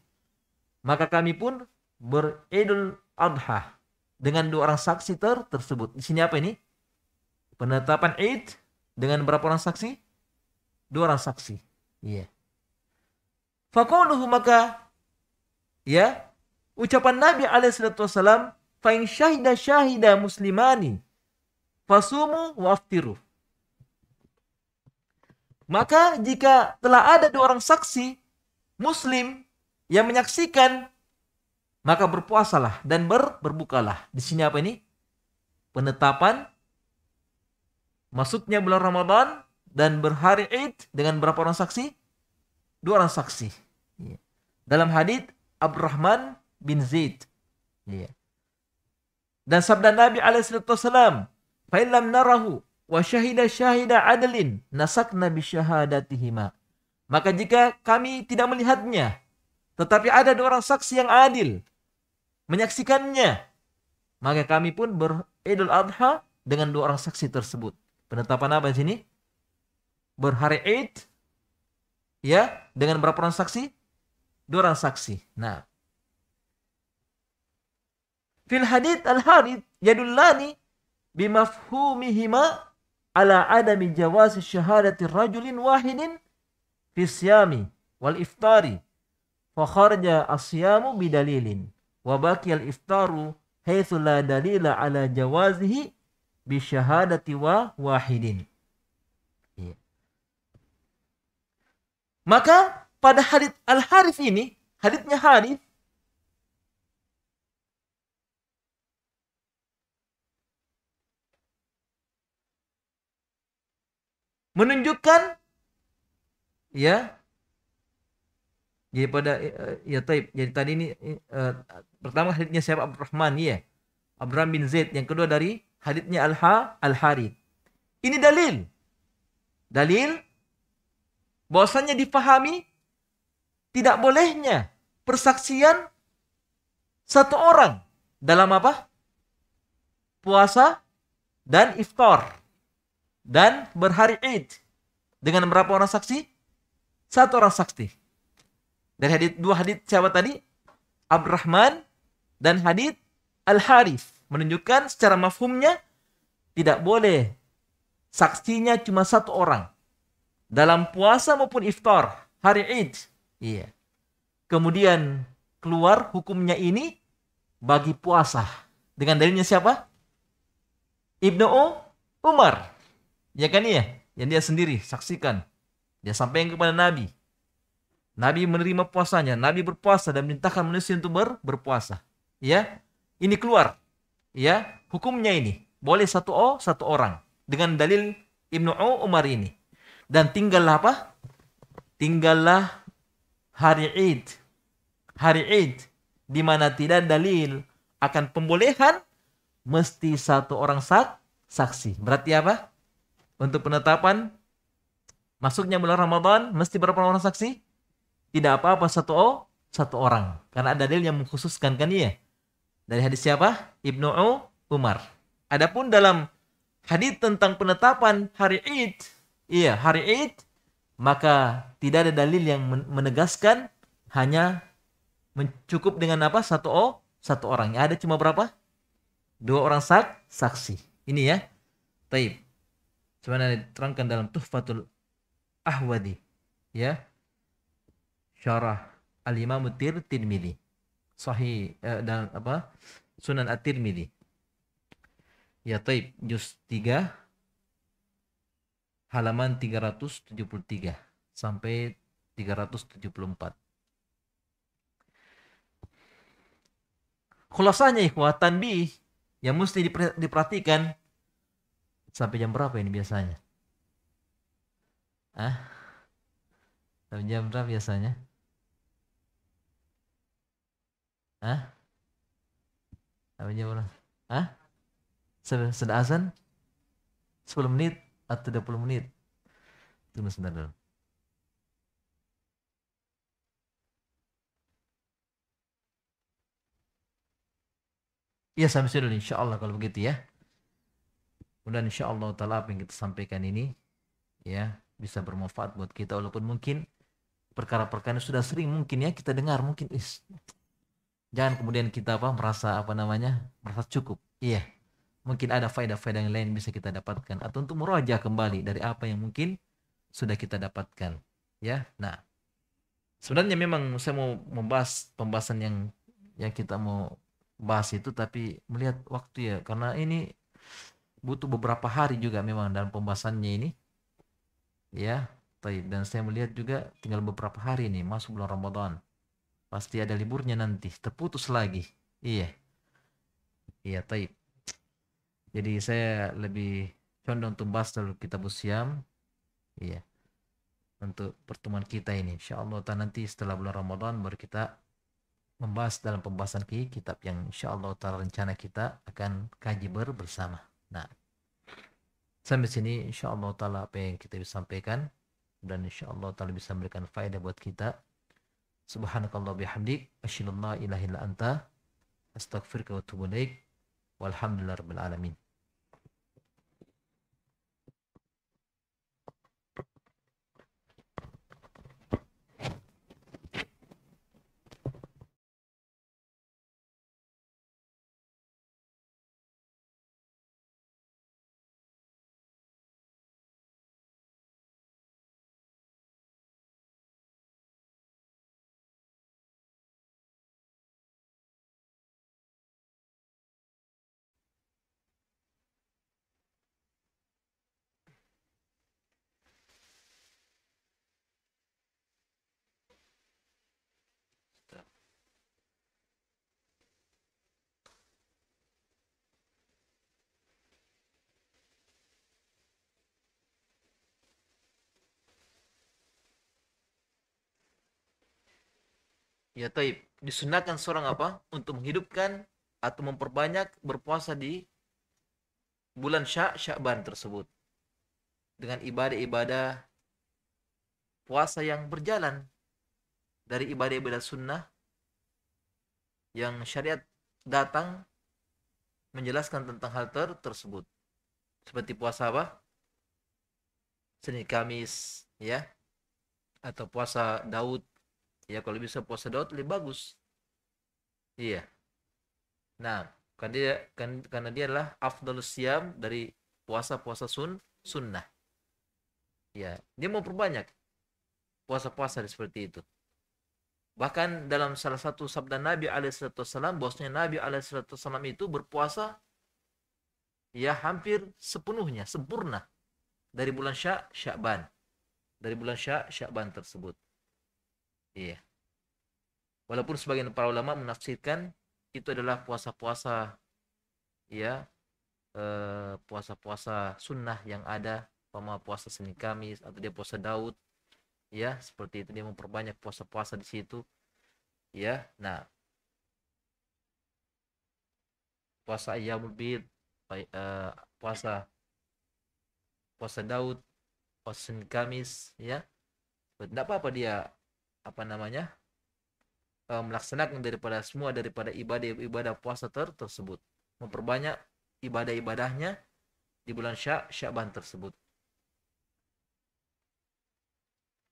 Maka kami pun beridul adha dengan dua orang saksi ter tersebut. Di sini apa ini? Penetapan Id dengan berapa orang saksi? Dua orang saksi. Iya. Yeah. maka ya ucapan Nabi alaihissalam fain fa in syahida syahida muslimani fasumu waftiru. Maka jika telah ada dua orang saksi muslim yang menyaksikan maka berpuasalah dan ber, berbukalah. Di sini apa ini? Penetapan masuknya bulan Ramadan dan berhari Id dengan berapa orang saksi? Dua orang saksi. Iya. Dalam hadis Abrahman bin Zaid. Iya. Dan sabda Nabi alaihi wasallam, narahu wa syahida syahida nasak nasakna bi syahadatihima. Maka jika kami tidak melihatnya, tetapi ada dua orang saksi yang adil menyaksikannya, maka kami pun beridul adha dengan dua orang saksi tersebut. Penetapan apa di sini? Berhari Id ya dengan berapa orang saksi? Dua orang saksi. Nah, fil hadith al harith yadullani bimafhumihima ala adami jawaz syahadati rajulin wahidin fi siyami wal iftari fa kharja asyamu bidalilin wa baqiya al-iftaru haitsu la dalila ala jawazihi bi syahadati wa wahidin iya. maka pada hadith al-harif ini hadithnya harif menunjukkan ya jadi pada eh, eh, ya taib jadi tadi ini uh, pertama haditnya siapa Abdurrahman ya Abraham bin Zaid yang kedua dari haditnya Al-Ha Al-Hari ini dalil dalil bahwasanya dipahami tidak bolehnya persaksian satu orang dalam apa puasa dan iftar dan berhari Id dengan berapa orang saksi? Satu orang saksi. dari hadit dua hadits siapa tadi? Abdurrahman dan hadit Al-Harith menunjukkan secara mafhumnya tidak boleh saksinya cuma satu orang dalam puasa maupun iftar hari Id. Iya. Kemudian keluar hukumnya ini bagi puasa dengan dalilnya siapa? Ibnu Umar. Ya kan iya? Yang dia sendiri saksikan. Dia sampaikan kepada Nabi. Nabi menerima puasanya. Nabi berpuasa dan memerintahkan manusia untuk ber, berpuasa. Ya, ini keluar. Ya, hukumnya ini boleh satu o satu orang dengan dalil Ibnu Umar ini. Dan tinggallah apa? Tinggallah hari Id. Hari Id di mana tidak dalil akan pembolehan mesti satu orang sak saksi. Berarti apa? Untuk penetapan masuknya bulan Ramadan mesti berapa orang saksi? Tidak apa-apa satu o, satu orang. Karena ada dalil yang mengkhususkan kan iya. Dari hadis siapa? Ibnu Umar. Adapun dalam hadis tentang penetapan hari Id, iya hari Id, maka tidak ada dalil yang menegaskan hanya mencukup dengan apa satu o satu orang. Ya, ada cuma berapa? Dua orang sak saksi. Ini ya. Taib sebenarnya diterangkan dalam Tuhfatul Ahwadi ya syarah Al Imam Tirmidzi sahih eh, dan apa Sunan At-Tirmidzi ya taib juz 3 halaman 373 sampai 374 Khulasanya ikhwah tanbih yang mesti diperhatikan sampai jam berapa ini biasanya? Ah, sampai jam berapa biasanya? Ah, sampai jam berapa? Ah, sudah azan? 10 menit atau 20 menit? Tunggu sebentar dulu. Ya sampai sini dulu insya Allah kalau begitu ya mudah insya Allah taala apa yang kita sampaikan ini ya bisa bermanfaat buat kita walaupun mungkin perkara-perkara sudah sering mungkin ya kita dengar mungkin is jangan kemudian kita apa merasa apa namanya merasa cukup iya mungkin ada faedah-faedah yang lain bisa kita dapatkan atau untuk meraja kembali dari apa yang mungkin sudah kita dapatkan ya nah sebenarnya memang saya mau membahas pembahasan yang yang kita mau bahas itu tapi melihat waktu ya karena ini butuh beberapa hari juga memang dalam pembahasannya ini ya taib dan saya melihat juga tinggal beberapa hari nih masuk bulan Ramadan pasti ada liburnya nanti terputus lagi iya iya taib jadi saya lebih condong untuk bahas dulu kitab usiam iya untuk pertemuan kita ini insya Allah nanti setelah bulan Ramadan baru kita membahas dalam pembahasan kitab yang insya Allah rencana kita akan kaji bersama Nah, sampai sini insya Allah taala apa yang kita bisa sampaikan dan insya Allah taala bisa memberikan faedah buat kita. Subhanakallah bihamdik, asyhadu an la ilaha anta, astaghfiruka wa atubu ilaik. Walhamdulillahirabbil alamin. Ya taib, disunahkan seorang apa? Untuk menghidupkan atau memperbanyak berpuasa di bulan syak Sya'ban tersebut. Dengan ibadah-ibadah puasa yang berjalan dari ibadah-ibadah sunnah yang syariat datang menjelaskan tentang hal ter tersebut. Seperti puasa apa? Senin Kamis, ya. Atau puasa Daud ya kalau bisa puasa Daud lebih bagus iya nah karena dia kan, karena dia adalah afdal siam dari puasa-puasa sun sunnah ya dia mau perbanyak puasa-puasa seperti itu bahkan dalam salah satu sabda Nabi alaihissalam bosnya Nabi alaihissalam itu berpuasa ya hampir sepenuhnya sempurna dari bulan Syak Syakban dari bulan Syak Syakban tersebut Iya. Walaupun sebagian para ulama menafsirkan itu adalah puasa-puasa ya eh, puasa-puasa eh, sunnah yang ada sama puasa Senin Kamis atau dia puasa Daud ya seperti itu dia memperbanyak puasa-puasa di situ ya nah puasa Ayyamul Bid eh, puasa puasa Daud puasa Senin Kamis ya tidak apa-apa dia apa namanya eh, melaksanakan daripada semua daripada ibadah-ibadah puasa ter tersebut memperbanyak ibadah-ibadahnya di bulan Syak Syakban tersebut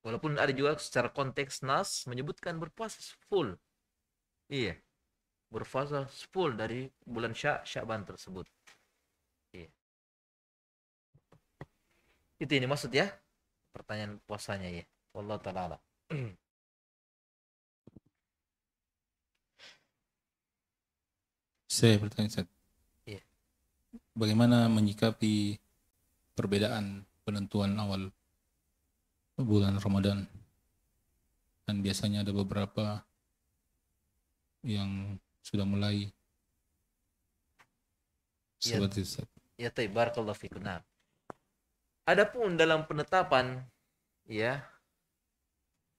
walaupun ada juga secara konteks nas menyebutkan berpuasa full iya berpuasa full dari bulan Syak Syakban tersebut iya itu ini maksud ya pertanyaan puasanya ya Allah taala <clears throat> Saya bertanya, Ustaz. Yeah. Bagaimana menyikapi perbedaan penentuan awal bulan Ramadan? Dan biasanya ada beberapa yang sudah mulai iya. seperti Ustaz. Ya, ya barakallahu fikum. Nah, adapun dalam penetapan ya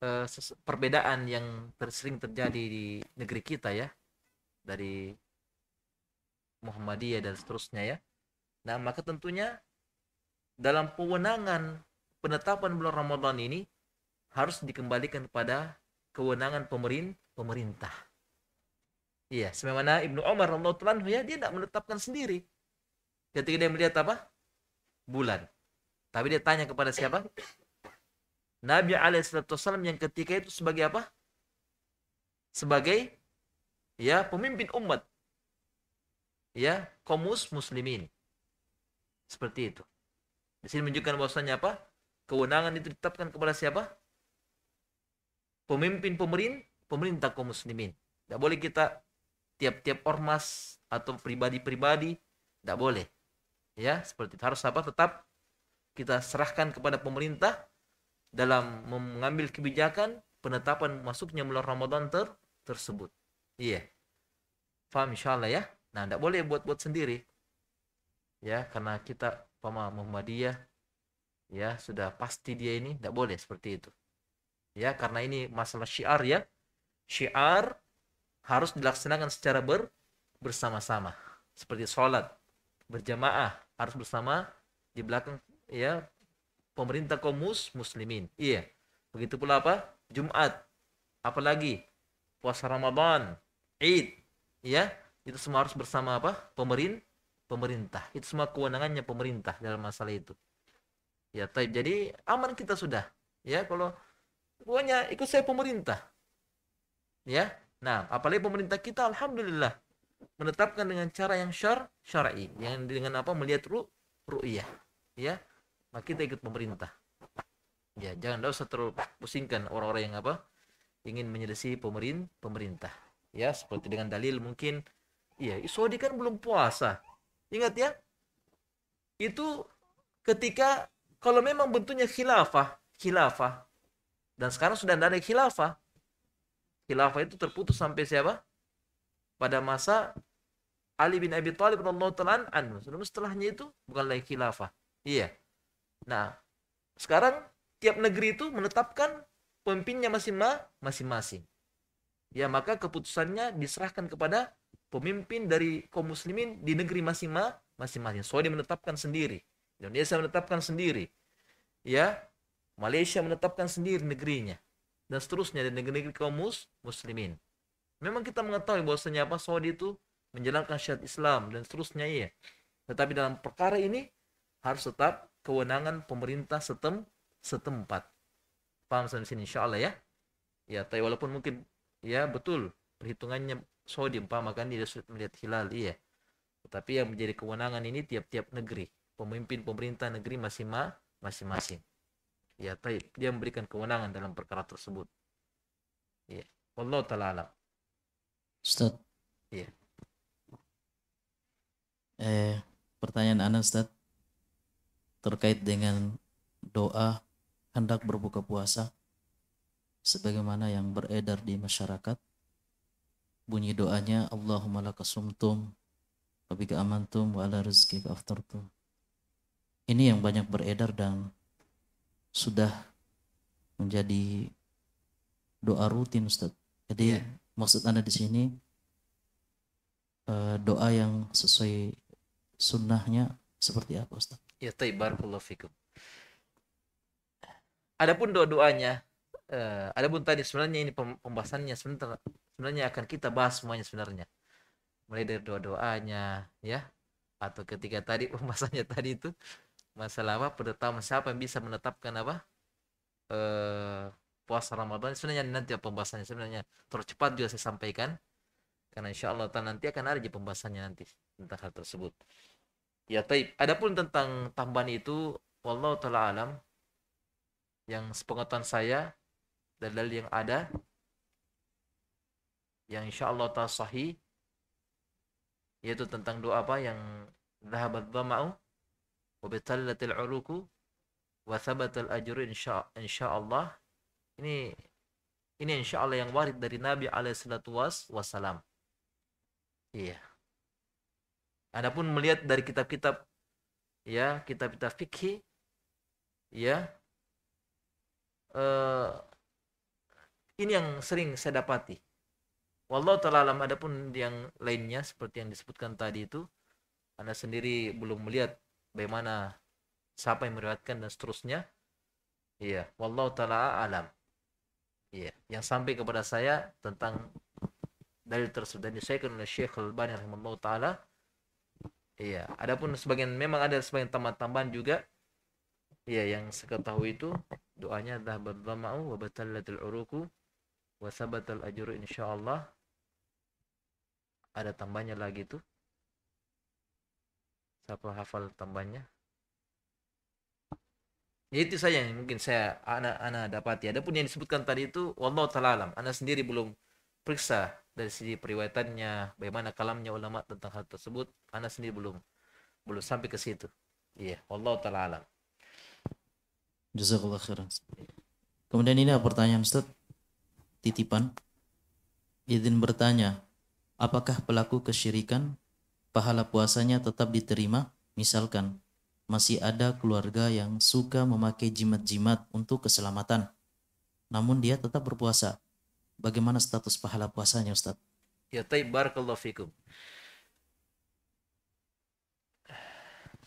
eh, perbedaan yang tersering terjadi di negeri kita ya dari Muhammadiyah dan seterusnya ya. Nah, maka tentunya dalam kewenangan penetapan bulan Ramadan ini harus dikembalikan kepada kewenangan pemerintah. Iya, sebagaimana Ibnu Umar radhiyallahu ya dia tidak menetapkan sendiri. Ketika dia melihat apa? Bulan. Tapi dia tanya kepada siapa? Nabi alaihissalam yang ketika itu sebagai apa? Sebagai ya pemimpin umat ya komus muslimin seperti itu di sini menunjukkan bahwasanya apa kewenangan itu ditetapkan kepada siapa pemimpin pemerintah pemerintah kaum muslimin tidak boleh kita tiap-tiap ormas atau pribadi-pribadi tidak boleh ya seperti itu. harus apa tetap kita serahkan kepada pemerintah dalam mengambil kebijakan penetapan masuknya bulan Ramadan ter tersebut. Iya. Faham insyaallah ya. Nah, tidak boleh buat-buat sendiri. Ya, karena kita pama Muhammadiyah ya sudah pasti dia ini tidak boleh seperti itu. Ya, karena ini masalah syiar ya. Syiar harus dilaksanakan secara ber, bersama-sama. Seperti sholat berjamaah harus bersama di belakang ya pemerintah komus muslimin. Iya. Begitu pula apa? Jumat. Apalagi puasa Ramadan, Id, ya itu semua harus bersama apa pemerin pemerintah itu semua kewenangannya pemerintah dalam masalah itu ya taib jadi aman kita sudah ya kalau pokoknya ikut saya pemerintah ya nah apalagi pemerintah kita alhamdulillah menetapkan dengan cara yang syar syar'i yang dengan apa melihat ru ru'yah ya maka kita ikut pemerintah ya jangan usah terpusingkan orang-orang yang apa ingin menyelesaikan pemerintah ya seperti dengan dalil mungkin Iya, Saudi kan belum puasa. Ingat ya, itu ketika kalau memang bentuknya khilafah, khilafah. Dan sekarang sudah tidak ada khilafah. Khilafah itu terputus sampai siapa? Pada masa Ali bin Abi Thalib radhiyallahu Anu. Sebelum Setelahnya itu bukan lagi khilafah. Iya. Nah, sekarang tiap negeri itu menetapkan pemimpinnya masing-masing. Ya, maka keputusannya diserahkan kepada pemimpin dari kaum muslimin di negeri masing-masing. Saudi menetapkan sendiri, Indonesia menetapkan sendiri. Ya, Malaysia menetapkan sendiri negerinya dan seterusnya di negeri-negeri kaum muslimin. Memang kita mengetahui bahwasanya apa Saudi itu menjalankan syariat Islam dan seterusnya ya. Tetapi dalam perkara ini harus tetap kewenangan pemerintah setem setempat. Paham sampai sini insya Allah ya. Ya, tapi walaupun mungkin ya betul perhitungannya Saudi umpamakan dia sudah melihat hilal iya tetapi yang menjadi kewenangan ini tiap-tiap negeri pemimpin pemerintah negeri masing-masing ya taib dia memberikan kewenangan dalam perkara tersebut ya Allah taala alam Ustaz ya eh pertanyaan Anda Ustaz terkait dengan doa hendak berbuka puasa sebagaimana yang beredar di masyarakat bunyi doanya Allahumma lakasumtum wabika amantum wa ala rizki aftartum ini yang banyak beredar dan sudah menjadi doa rutin Ustaz jadi yeah. maksud anda di sini eh, doa yang sesuai sunnahnya seperti apa Ustaz ya taib barakallahu fikum Adapun doa-doanya uh, eh, ada pun tadi sebenarnya ini pembahasannya sebentar sebenarnya akan kita bahas semuanya sebenarnya mulai dari doa-doanya ya atau ketika tadi <laughs> pembahasannya tadi itu masalah apa penetapan siapa yang bisa menetapkan apa uh, puasa Ramadan sebenarnya nanti pembahasannya sebenarnya tercepat juga saya sampaikan karena insya Allah nanti akan ada di pembahasannya nanti tentang hal tersebut ya taib adapun tentang tambahan itu wallahu taala alam yang sepengetahuan saya dalil yang ada yang insya Allah ta sahih yaitu tentang doa apa yang zahabat dhama'u wa batallatil uruku wa thabatal ajru insya Allah ini ini insya Allah yang warid dari Nabi alaihi salatu wassalam iya adapun melihat dari kitab-kitab ya kitab-kitab fikih ya eh, ini yang sering saya dapati. Wallahu taala alam adapun yang lainnya seperti yang disebutkan tadi itu Anda sendiri belum melihat bagaimana siapa yang meriwayatkan dan seterusnya. Iya, wallahu taala alam. Iya, yang sampai kepada saya tentang dalil tersebut dan disahkan oleh Syekh al bani rahimallahu taala. Iya, adapun sebagian memang ada sebagian tambahan-tambahan juga. Iya, yang ketahui itu doanya adalah badzama'u wa batallatil uruku wasabatal ajru insyaallah ada tambahnya lagi tuh siapa hafal tambahnya ya itu saja yang mungkin saya anak anak dapati adapun yang disebutkan tadi itu wallahu taala alam anak sendiri belum periksa dari sisi periwayatannya bagaimana kalamnya ulama tentang hal tersebut anak sendiri belum belum sampai ke situ iya Allah wallahu taala alam jazakallah khairan kemudian ini pertanyaan Ustaz titipan? Izin bertanya, apakah pelaku kesyirikan pahala puasanya tetap diterima? Misalkan, masih ada keluarga yang suka memakai jimat-jimat untuk keselamatan. Namun dia tetap berpuasa. Bagaimana status pahala puasanya Ustaz? Ya taib barakallahu fikum.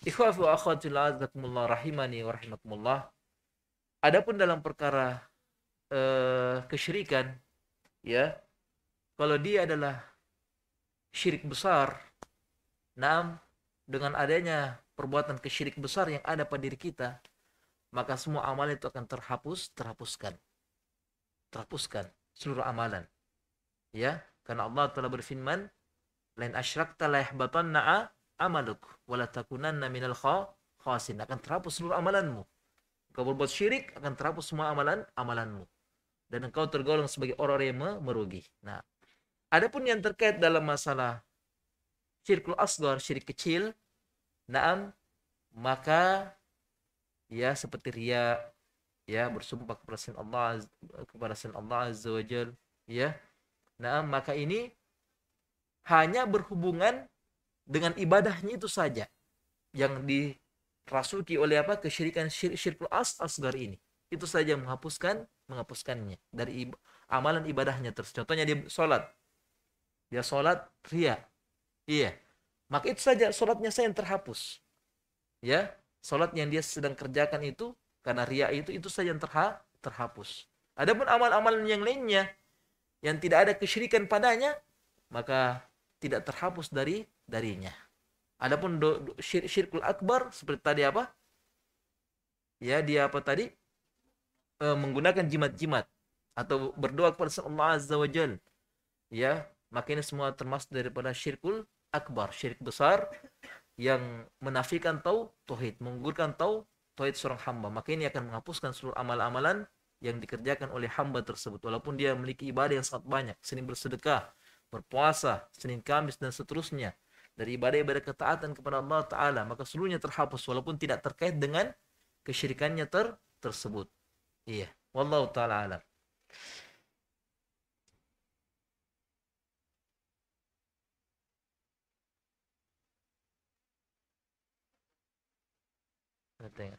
Ikhwafu akhwatul azakumullah rahimani wa rahimakumullah. Adapun dalam perkara uh, kesyirikan ya kalau dia adalah syirik besar enam dengan adanya perbuatan kesyirik besar yang ada pada diri kita maka semua amal itu akan terhapus terhapuskan terhapuskan seluruh amalan ya karena Allah telah berfirman lain asyrakta la naa amaluk wala takunanna minal khasin akan terhapus seluruh amalanmu kau berbuat syirik akan terhapus semua amalan amalanmu dan engkau tergolong sebagai orang yang merugi. Nah, adapun yang terkait dalam masalah syirkul asgar, syirik kecil, naam, maka ya seperti ria, ya bersumpah kepada sen Allah kepada sen Allah azza wajal, ya. Naam, maka ini hanya berhubungan dengan ibadahnya itu saja yang dirasuki oleh apa kesyirikan syirik syirkul as asgar ini. Itu saja menghapuskan menghapuskannya dari ib amalan ibadahnya terus. Contohnya dia sholat. Dia sholat ria. Iya. Maka itu saja sholatnya saya yang terhapus. Ya. Sholat yang dia sedang kerjakan itu karena ria itu itu saja yang terha terhapus. Adapun amal-amalan yang lainnya yang tidak ada kesyirikan padanya maka tidak terhapus dari darinya. Adapun syirkul akbar seperti tadi apa? Ya, dia apa tadi? uh, menggunakan jimat-jimat atau berdoa kepada Allah Azza wa Jal. Ya, makanya semua termasuk daripada syirkul akbar, syirik besar yang menafikan tau tauhid, menggurkan tau tauhid seorang hamba. makanya ini akan menghapuskan seluruh amal-amalan yang dikerjakan oleh hamba tersebut walaupun dia memiliki ibadah yang sangat banyak, sering bersedekah, berpuasa, Senin Kamis dan seterusnya dari ibadah-ibadah ketaatan kepada Allah Ta'ala maka seluruhnya terhapus walaupun tidak terkait dengan kesyirikannya ter tersebut Iya. Wallahu taala alam.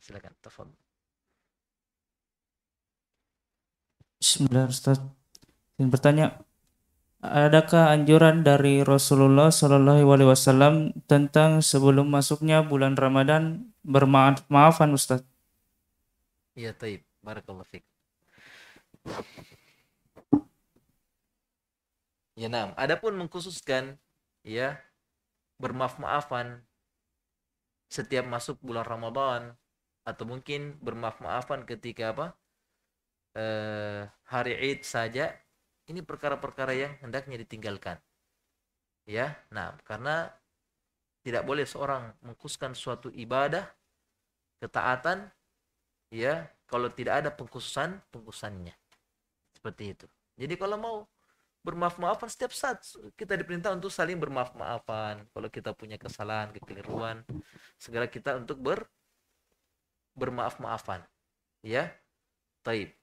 silakan tafadhol. Bismillah Ustaz. Ingin bertanya, adakah anjuran dari Rasulullah Shallallahu Alaihi Wasallam tentang sebelum masuknya bulan Ramadan bermaaf maafan Ustaz? Iya, taib barakallahu fiqh. ya nam adapun mengkhususkan ya bermaaf-maafan setiap masuk bulan Ramadan atau mungkin bermaaf-maafan ketika apa eh, hari Id saja ini perkara-perkara yang hendaknya ditinggalkan ya nah karena tidak boleh seorang mengkhususkan suatu ibadah ketaatan ya kalau tidak ada pengkhususan pengkhususannya seperti itu jadi kalau mau bermaaf-maafan setiap saat kita diperintah untuk saling bermaaf-maafan kalau kita punya kesalahan kekeliruan segera kita untuk ber bermaaf-maafan ya taib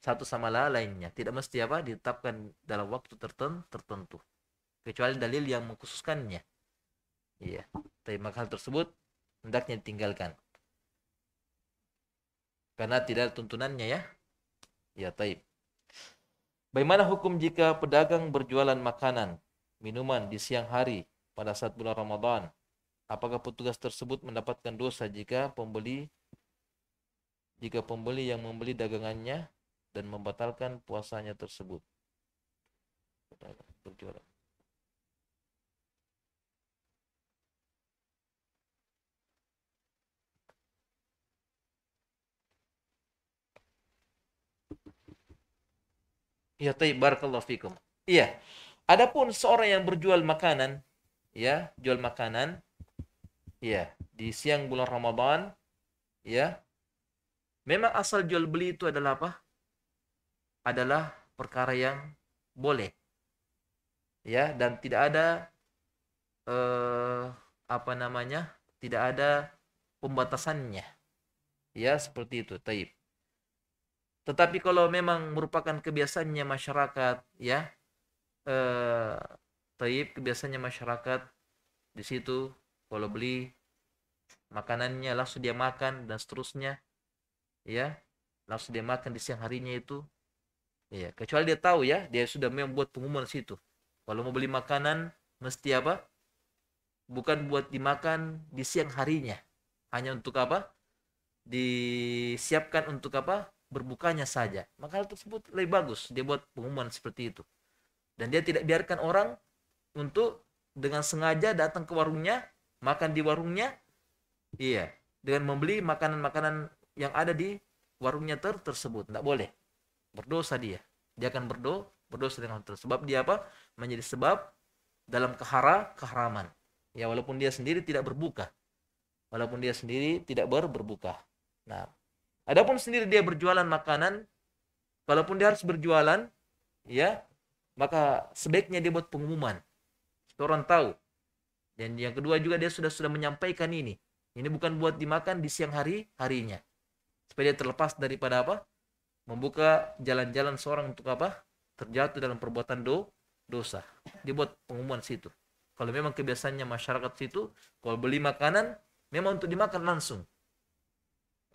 satu sama lainnya tidak mesti apa ditetapkan dalam waktu tertentu tertentu kecuali dalil yang mengkhususkannya iya tapi maka tersebut hendaknya ditinggalkan karena tidak ada tuntunannya ya. Ya taib. Bagaimana hukum jika pedagang berjualan makanan, minuman di siang hari pada saat bulan Ramadan? Apakah petugas tersebut mendapatkan dosa jika pembeli jika pembeli yang membeli dagangannya dan membatalkan puasanya tersebut? Pedagang berjualan. Ya taib, barakallahu fikum. Iya. Adapun seorang yang berjual makanan, ya, jual makanan, ya, di siang bulan Ramadan, ya. Memang asal jual beli itu adalah apa? Adalah perkara yang boleh. Ya, dan tidak ada eh apa namanya? Tidak ada pembatasannya. Ya, seperti itu, taib. Tetapi kalau memang merupakan kebiasaannya masyarakat, ya, eh, taib kebiasaannya masyarakat di situ kalau beli makanannya langsung dia makan dan seterusnya, ya, langsung dia makan di siang harinya itu, ya, kecuali dia tahu ya, dia sudah memang buat pengumuman di situ. Kalau mau beli makanan, mesti apa? Bukan buat dimakan di siang harinya, hanya untuk apa? Disiapkan untuk apa? berbukanya saja. Maka hal tersebut lebih bagus. Dia buat pengumuman seperti itu. Dan dia tidak biarkan orang untuk dengan sengaja datang ke warungnya, makan di warungnya. Iya, dengan membeli makanan-makanan yang ada di warungnya ter tersebut. Tidak boleh. Berdosa dia. Dia akan berdo berdosa dengan itu. Sebab dia apa? Menjadi sebab dalam kehara keharaman. Ya walaupun dia sendiri tidak berbuka. Walaupun dia sendiri tidak ber berbuka. Nah, Adapun sendiri dia berjualan makanan, walaupun dia harus berjualan, ya, maka sebaiknya dia buat pengumuman. Supaya orang tahu. Dan yang kedua juga dia sudah sudah menyampaikan ini. Ini bukan buat dimakan di siang hari harinya. Supaya dia terlepas daripada apa? Membuka jalan-jalan seorang untuk apa? Terjatuh dalam perbuatan do dosa. Dia buat pengumuman situ. Kalau memang kebiasaannya masyarakat situ, kalau beli makanan, memang untuk dimakan langsung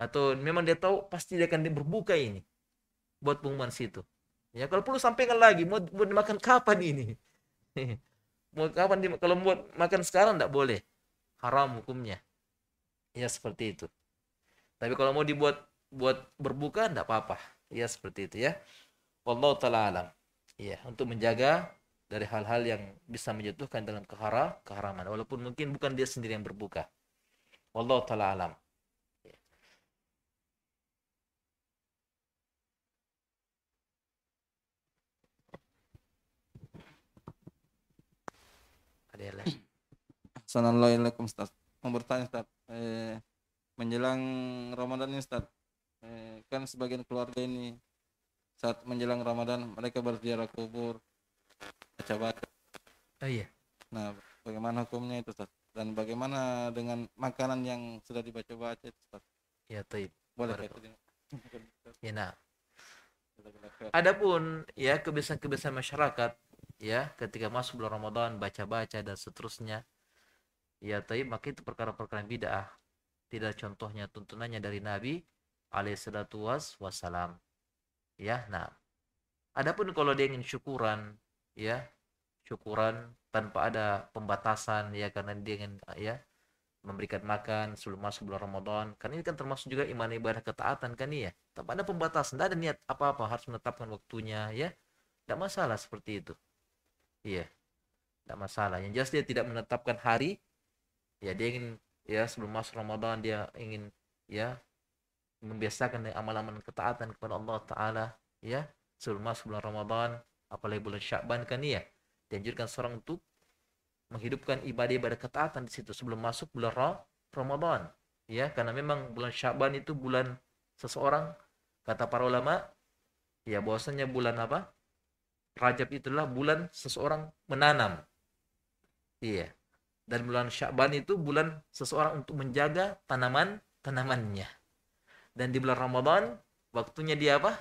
atau memang dia tahu pasti dia akan berbuka ini buat pengumuman situ ya kalau perlu sampaikan lagi mau buat dimakan kapan ini <laughs> mau kapan di, kalau buat makan sekarang tidak boleh haram hukumnya ya seperti itu tapi kalau mau dibuat buat berbuka tidak apa-apa ya seperti itu ya Wallahu taala alam ya untuk menjaga dari hal-hal yang bisa menjatuhkan dalam kehara keharaman walaupun mungkin bukan dia sendiri yang berbuka Wallahu taala alam Dela. Assalamualaikum Ustaz. Mau bertanya Ustaz, eh, menjelang Ramadan ini Ustaz, eh, kan sebagian keluarga ini saat menjelang Ramadan mereka berziarah kubur, baca-baca. Oh iya. Nah, bagaimana hukumnya itu Ustaz? Dan bagaimana dengan makanan yang sudah dibaca-baca itu Ustaz? Ya, taib. Boleh Ya, nah. Adapun ya kebiasaan-kebiasaan masyarakat ya ketika masuk bulan Ramadan baca-baca dan seterusnya ya tapi maka itu perkara-perkara bid'ah tidak contohnya tuntunannya dari Nabi alaihissalatu wassalam ya nah adapun kalau dia ingin syukuran ya syukuran tanpa ada pembatasan ya karena dia ingin ya memberikan makan sebelum masuk bulan Ramadan karena ini kan termasuk juga iman ibadah ketaatan kan iya tanpa ada pembatasan tidak ada niat apa-apa harus menetapkan waktunya ya tidak masalah seperti itu Iya. Tidak masalah. Yang jelas dia tidak menetapkan hari. Ya dia ingin ya sebelum masuk Ramadan dia ingin ya membiasakan amalan-amalan ketaatan kepada Allah Taala ya sebelum masuk bulan Ramadan apalagi bulan Syakban kan ya dianjurkan seorang untuk menghidupkan ibadah-ibadah ketaatan di situ sebelum masuk bulan Ramadan ya karena memang bulan Syakban itu bulan seseorang kata para ulama ya bahwasanya bulan apa Rajab itulah bulan seseorang menanam. Iya. Dan bulan Sya'ban itu bulan seseorang untuk menjaga tanaman tanamannya. Dan di bulan Ramadan waktunya dia apa?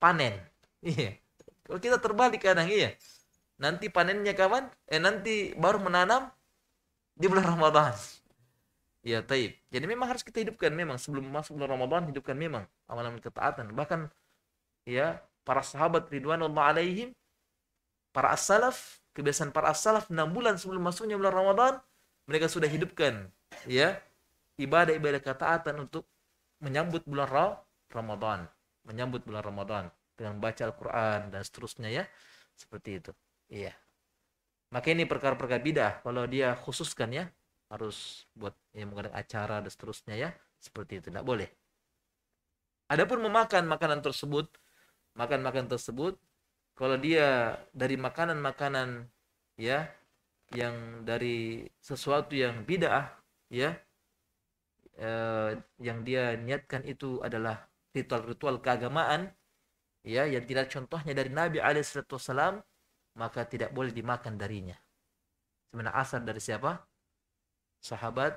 Panen. Iya. Kalau kita terbalik kadang iya. Nanti panennya kawan, Eh nanti baru menanam di bulan Ramadan. Iya taib. Jadi memang harus kita hidupkan memang sebelum masuk bulan Ramadan hidupkan memang amalan ketaatan. Bahkan ya para sahabat ridwanullah alaihim, para as-salaf, kebiasaan para as-salaf 6 bulan sebelum masuknya bulan Ramadan, mereka sudah hidupkan ya ibadah-ibadah ketaatan untuk menyambut bulan Ramadan, menyambut bulan Ramadan dengan baca Al-Qur'an dan seterusnya ya. Seperti itu. Iya. Maka ini perkara-perkara bidah kalau dia khususkan ya harus buat ya, mengadakan acara dan seterusnya ya. Seperti itu tidak boleh. Adapun memakan makanan tersebut makan-makan tersebut kalau dia dari makanan-makanan ya yang dari sesuatu yang bid'ah ya eh, yang dia niatkan itu adalah ritual-ritual keagamaan ya yang tidak contohnya dari Nabi alaihissalam maka tidak boleh dimakan darinya sebenarnya asal dari siapa sahabat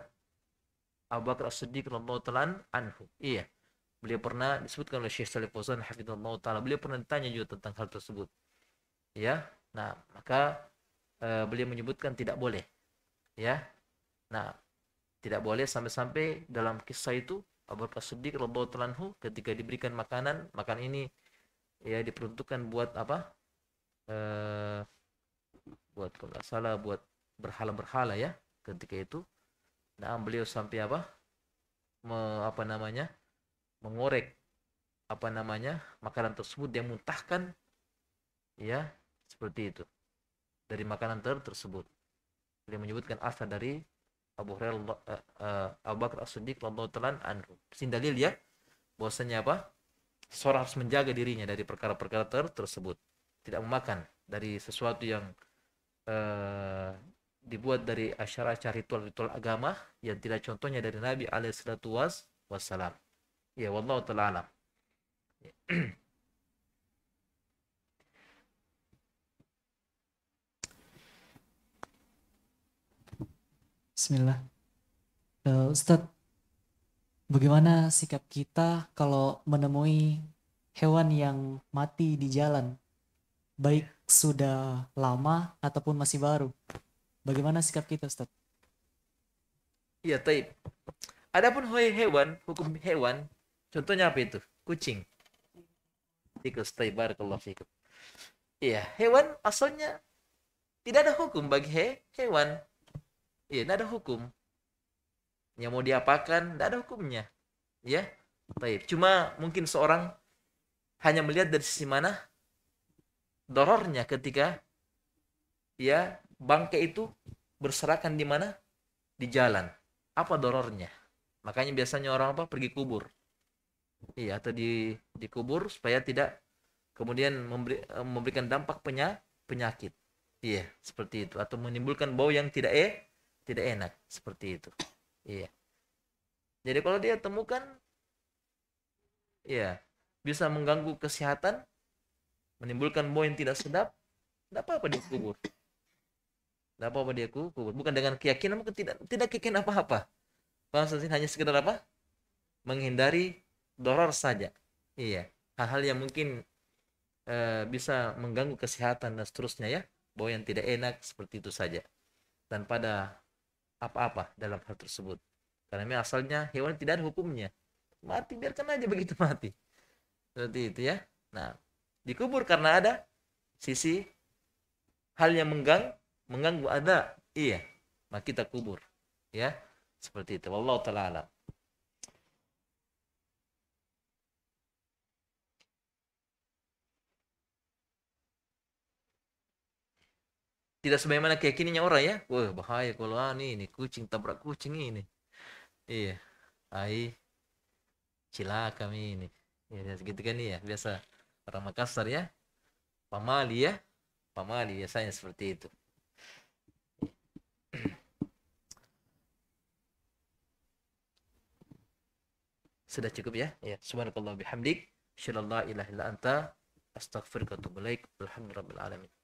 Abu Bakar As-Siddiq radhiyallahu anhu iya beliau pernah disebutkan oleh Syekh Salih Fauzan hafizallahu taala beliau pernah ditanya juga tentang hal tersebut ya nah maka e, beliau menyebutkan tidak boleh ya nah tidak boleh sampai-sampai dalam kisah itu Abu Bakar Siddiq radhiyallahu ketika diberikan makanan makan ini ya diperuntukkan buat apa e, buat kalau nggak salah buat berhala-berhala ya ketika itu nah beliau sampai apa me, apa namanya mengorek apa namanya makanan tersebut dia muntahkan ya seperti itu dari makanan ter tersebut dia menyebutkan asal dari Abu Hurairah uh, uh, Abu Bakar As-Siddiq radhiyallahu anhu sin dalil ya bahwasanya apa seorang harus menjaga dirinya dari perkara-perkara ter tersebut tidak memakan dari sesuatu yang uh, dibuat dari asyara acara ritual-ritual agama yang tidak contohnya dari Nabi alaihi wassalam Ya, wallahu taala alam. Bismillah. Uh, eh, Ustaz, bagaimana sikap kita kalau menemui hewan yang mati di jalan, baik ya. sudah lama ataupun masih baru? Bagaimana sikap kita, Ustaz? Ya, taib. Adapun hewan, hukum hewan Contohnya apa itu? Kucing. Tikus. kalau fikum. Iya, hewan asalnya tidak ada hukum bagi he, hewan. Iya, tidak ada hukum. Yang mau diapakan, tidak ada hukumnya. Iya. baik. Cuma mungkin seorang hanya melihat dari sisi mana dorornya ketika ya bangke itu berserakan di mana di jalan apa dorornya makanya biasanya orang apa pergi kubur iya atau di dikubur supaya tidak kemudian memberi, eh, memberikan dampak penya, penyakit iya seperti itu atau menimbulkan bau yang tidak eh tidak enak seperti itu iya jadi kalau dia temukan iya bisa mengganggu kesehatan menimbulkan bau yang tidak sedap tidak apa-apa kubur, tidak apa-apa dia kubur bukan dengan keyakinan mungkin tidak tidak keyakinan apa-apa Bahasa hanya sekedar apa menghindari doror saja iya hal-hal yang mungkin e, bisa mengganggu kesehatan dan seterusnya ya bahwa yang tidak enak seperti itu saja dan pada apa-apa dalam hal tersebut karena ini asalnya hewan tidak ada hukumnya mati biarkan aja begitu <laughs> mati seperti itu ya nah dikubur karena ada sisi hal yang menggang mengganggu ada iya maka kita kubur ya seperti itu wallahu taala tidak sebagaimana keyakinannya orang ya wah bahaya kalau ah, nih ini kucing tabrak kucing ini iya ai cilaka ini ya gitu kan ya biasa orang Makassar ya pamali ya pamali biasanya seperti itu sudah cukup ya ya subhanallah bihamdik syallallahu ilaha illa anta astaghfiruka wa atubu ilaik alamin